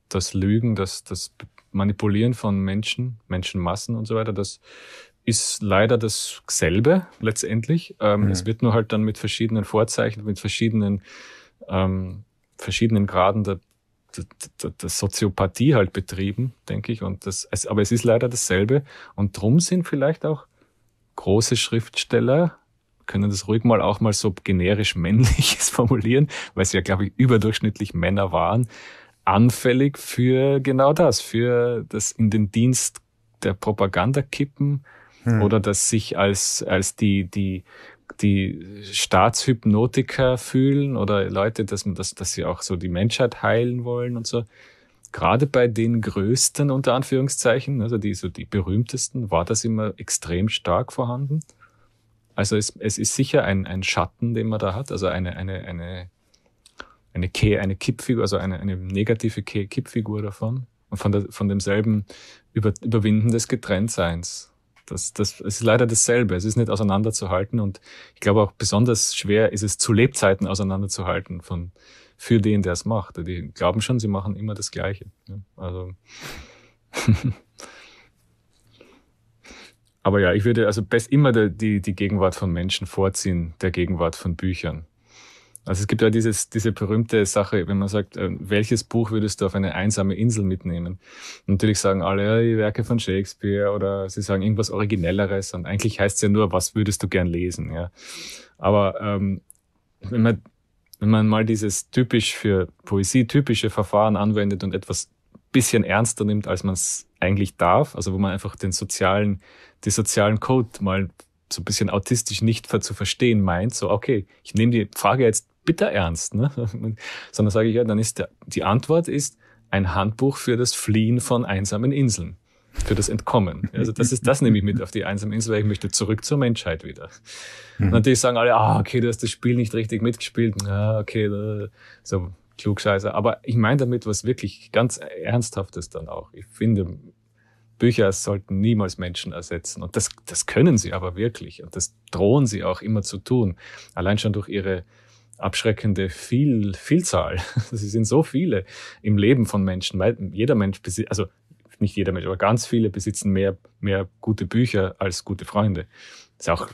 C: das Lügen, das, das Manipulieren von Menschen, Menschenmassen und so weiter. Das ist leider dasselbe letztendlich. Ähm, mhm. Es wird nur halt dann mit verschiedenen Vorzeichen, mit verschiedenen, ähm, verschiedenen Graden der, der, der Soziopathie halt betrieben, denke ich. Und das, es, aber es ist leider dasselbe. Und drum sind vielleicht auch große Schriftsteller können das ruhig mal auch mal so generisch männliches formulieren, weil es ja, glaube ich, überdurchschnittlich Männer waren, anfällig für genau das, für das in den Dienst der Propaganda kippen hm. oder dass sich als, als die, die, die Staatshypnotiker fühlen oder Leute, dass man das, dass sie auch so die Menschheit heilen wollen und so. Gerade bei den größten, unter Anführungszeichen, also die, so die berühmtesten, war das immer extrem stark vorhanden. Also es, es ist sicher ein, ein Schatten, den man da hat, also eine, eine, eine, eine, Ke eine Kippfigur, also eine, eine negative Ke Kippfigur davon und von, der, von demselben Über, Überwinden des Getrenntseins. Das, das, das ist leider dasselbe. Es ist nicht auseinanderzuhalten und ich glaube auch besonders schwer ist es zu Lebzeiten auseinanderzuhalten von, für den, der es macht. Die glauben schon, sie machen immer das Gleiche. Also. Aber ja, ich würde also best immer die, die Gegenwart von Menschen vorziehen, der Gegenwart von Büchern. Also es gibt ja dieses, diese berühmte Sache, wenn man sagt, äh, welches Buch würdest du auf eine einsame Insel mitnehmen? natürlich sagen alle ja, die Werke von Shakespeare oder sie sagen irgendwas Originelleres und eigentlich heißt es ja nur, was würdest du gern lesen? Ja. Aber ähm, wenn, man, wenn man mal dieses typisch für Poesie typische Verfahren anwendet und etwas bisschen ernster nimmt, als man es eigentlich darf. Also wo man einfach den sozialen, die sozialen Code mal so ein bisschen autistisch nicht zu verstehen meint. So, okay, ich nehme die Frage jetzt bitter ernst, ne? sondern sage ich, ja, dann ist der, die Antwort ist ein Handbuch für das Fliehen von einsamen Inseln für das Entkommen. Also das ist, das nehme ich mit auf die einsame Insel, weil ich möchte zurück zur Menschheit wieder. Mhm. Natürlich sagen alle, ah, okay, du hast das Spiel nicht richtig mitgespielt. Ah, okay, so Klugscheißer. Aber ich meine damit was wirklich ganz Ernsthaftes dann auch. Ich finde, Bücher sollten niemals Menschen ersetzen. Und das, das können sie aber wirklich. Und das drohen sie auch immer zu tun. Allein schon durch ihre abschreckende Viel, Vielzahl. Sie sind so viele im Leben von Menschen. Weil Jeder Mensch besitzt, also nicht jeder Mensch, aber ganz viele besitzen mehr, mehr gute Bücher als gute Freunde. Das ist auch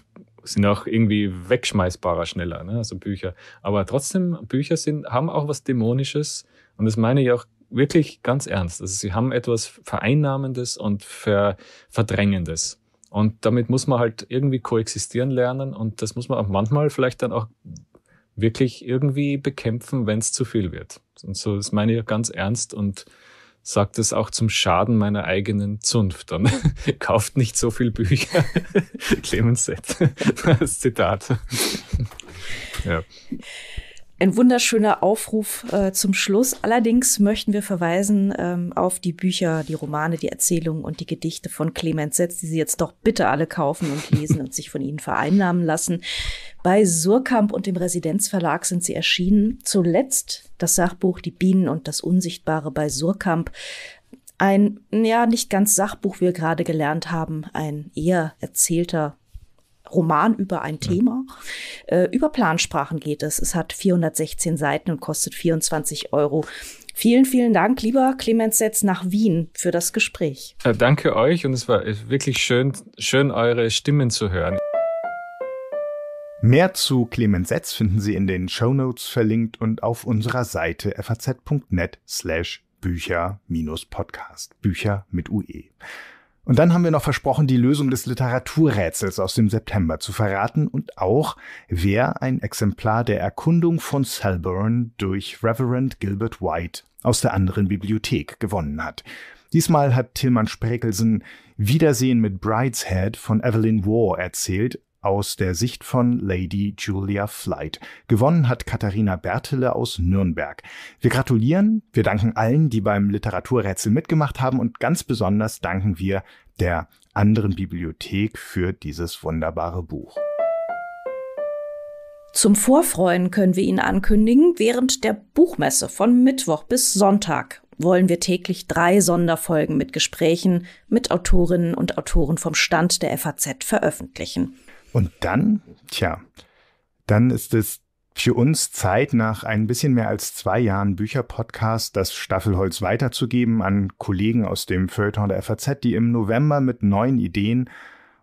C: sind auch irgendwie wegschmeißbarer schneller, ne? also Bücher. Aber trotzdem, Bücher sind, haben auch was Dämonisches und das meine ich auch wirklich ganz ernst. Also sie haben etwas Vereinnahmendes und Ver Verdrängendes. Und damit muss man halt irgendwie koexistieren lernen und das muss man auch manchmal vielleicht dann auch wirklich irgendwie bekämpfen, wenn es zu viel wird. Und so, das meine ich ganz ernst und sagt es auch zum Schaden meiner eigenen Zunft. Dann kauft nicht so viel Bücher. Clemens Sett, das Zitat. ja.
A: Ein wunderschöner Aufruf äh, zum Schluss. Allerdings möchten wir verweisen ähm, auf die Bücher, die Romane, die Erzählungen und die Gedichte von Clemens Setz, die Sie jetzt doch bitte alle kaufen und lesen und sich von Ihnen vereinnahmen lassen. Bei Surkamp und dem Residenzverlag sind sie erschienen. Zuletzt das Sachbuch Die Bienen und das Unsichtbare bei Surkamp. Ein, ja, nicht ganz Sachbuch, wie wir gerade gelernt haben, ein eher erzählter Roman über ein Thema. Äh, über Plansprachen geht es. Es hat 416 Seiten und kostet 24 Euro. Vielen, vielen Dank, lieber Clemens Setz nach Wien für das Gespräch.
C: Äh, danke euch und es war äh, wirklich schön, schön eure Stimmen zu hören.
B: Mehr zu Clemens Setz finden Sie in den Show Notes verlinkt und auf unserer Seite faz.net slash Bücher-Podcast. Bücher mit UE. Und dann haben wir noch versprochen, die Lösung des Literaturrätsels aus dem September zu verraten und auch, wer ein Exemplar der Erkundung von Selborne durch Reverend Gilbert White aus der anderen Bibliothek gewonnen hat. Diesmal hat Tilman Sprekelsen Wiedersehen mit Brideshead von Evelyn Waugh erzählt, aus der Sicht von Lady Julia Flight. Gewonnen hat Katharina Bertele aus Nürnberg. Wir gratulieren, wir danken allen, die beim Literaturrätsel mitgemacht haben und ganz besonders danken wir der anderen Bibliothek für dieses wunderbare Buch.
A: Zum Vorfreuen können wir Ihnen ankündigen, während der Buchmesse von Mittwoch bis Sonntag wollen wir täglich drei Sonderfolgen mit Gesprächen mit Autorinnen und Autoren vom Stand der FAZ veröffentlichen.
B: Und dann, tja, dann ist es für uns Zeit, nach ein bisschen mehr als zwei Jahren Bücherpodcast das Staffelholz weiterzugeben an Kollegen aus dem Feuilleton der FAZ, die im November mit neuen Ideen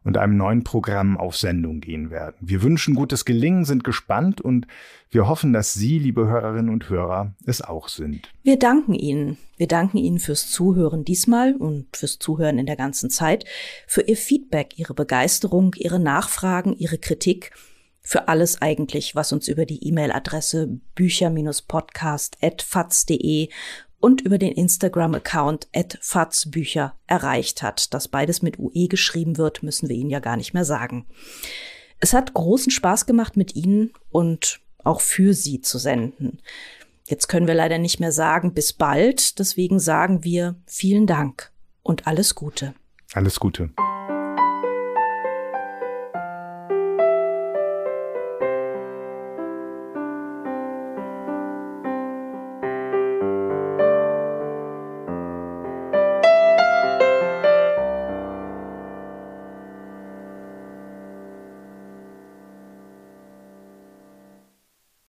B: und einem neuen Programm auf Sendung gehen werden. Wir wünschen gutes Gelingen, sind gespannt und wir hoffen, dass Sie, liebe Hörerinnen und Hörer, es auch sind.
A: Wir danken Ihnen. Wir danken Ihnen fürs Zuhören diesmal und fürs Zuhören in der ganzen Zeit, für Ihr Feedback, Ihre Begeisterung, Ihre Nachfragen, Ihre Kritik für alles eigentlich, was uns über die E-Mail-Adresse bücher podcastfatzde und über den Instagram-Account Fatzbücher erreicht hat. Dass beides mit UE geschrieben wird, müssen wir Ihnen ja gar nicht mehr sagen. Es hat großen Spaß gemacht, mit Ihnen und auch für Sie zu senden. Jetzt können wir leider nicht mehr sagen, bis bald. Deswegen sagen wir vielen Dank und alles Gute.
B: Alles Gute.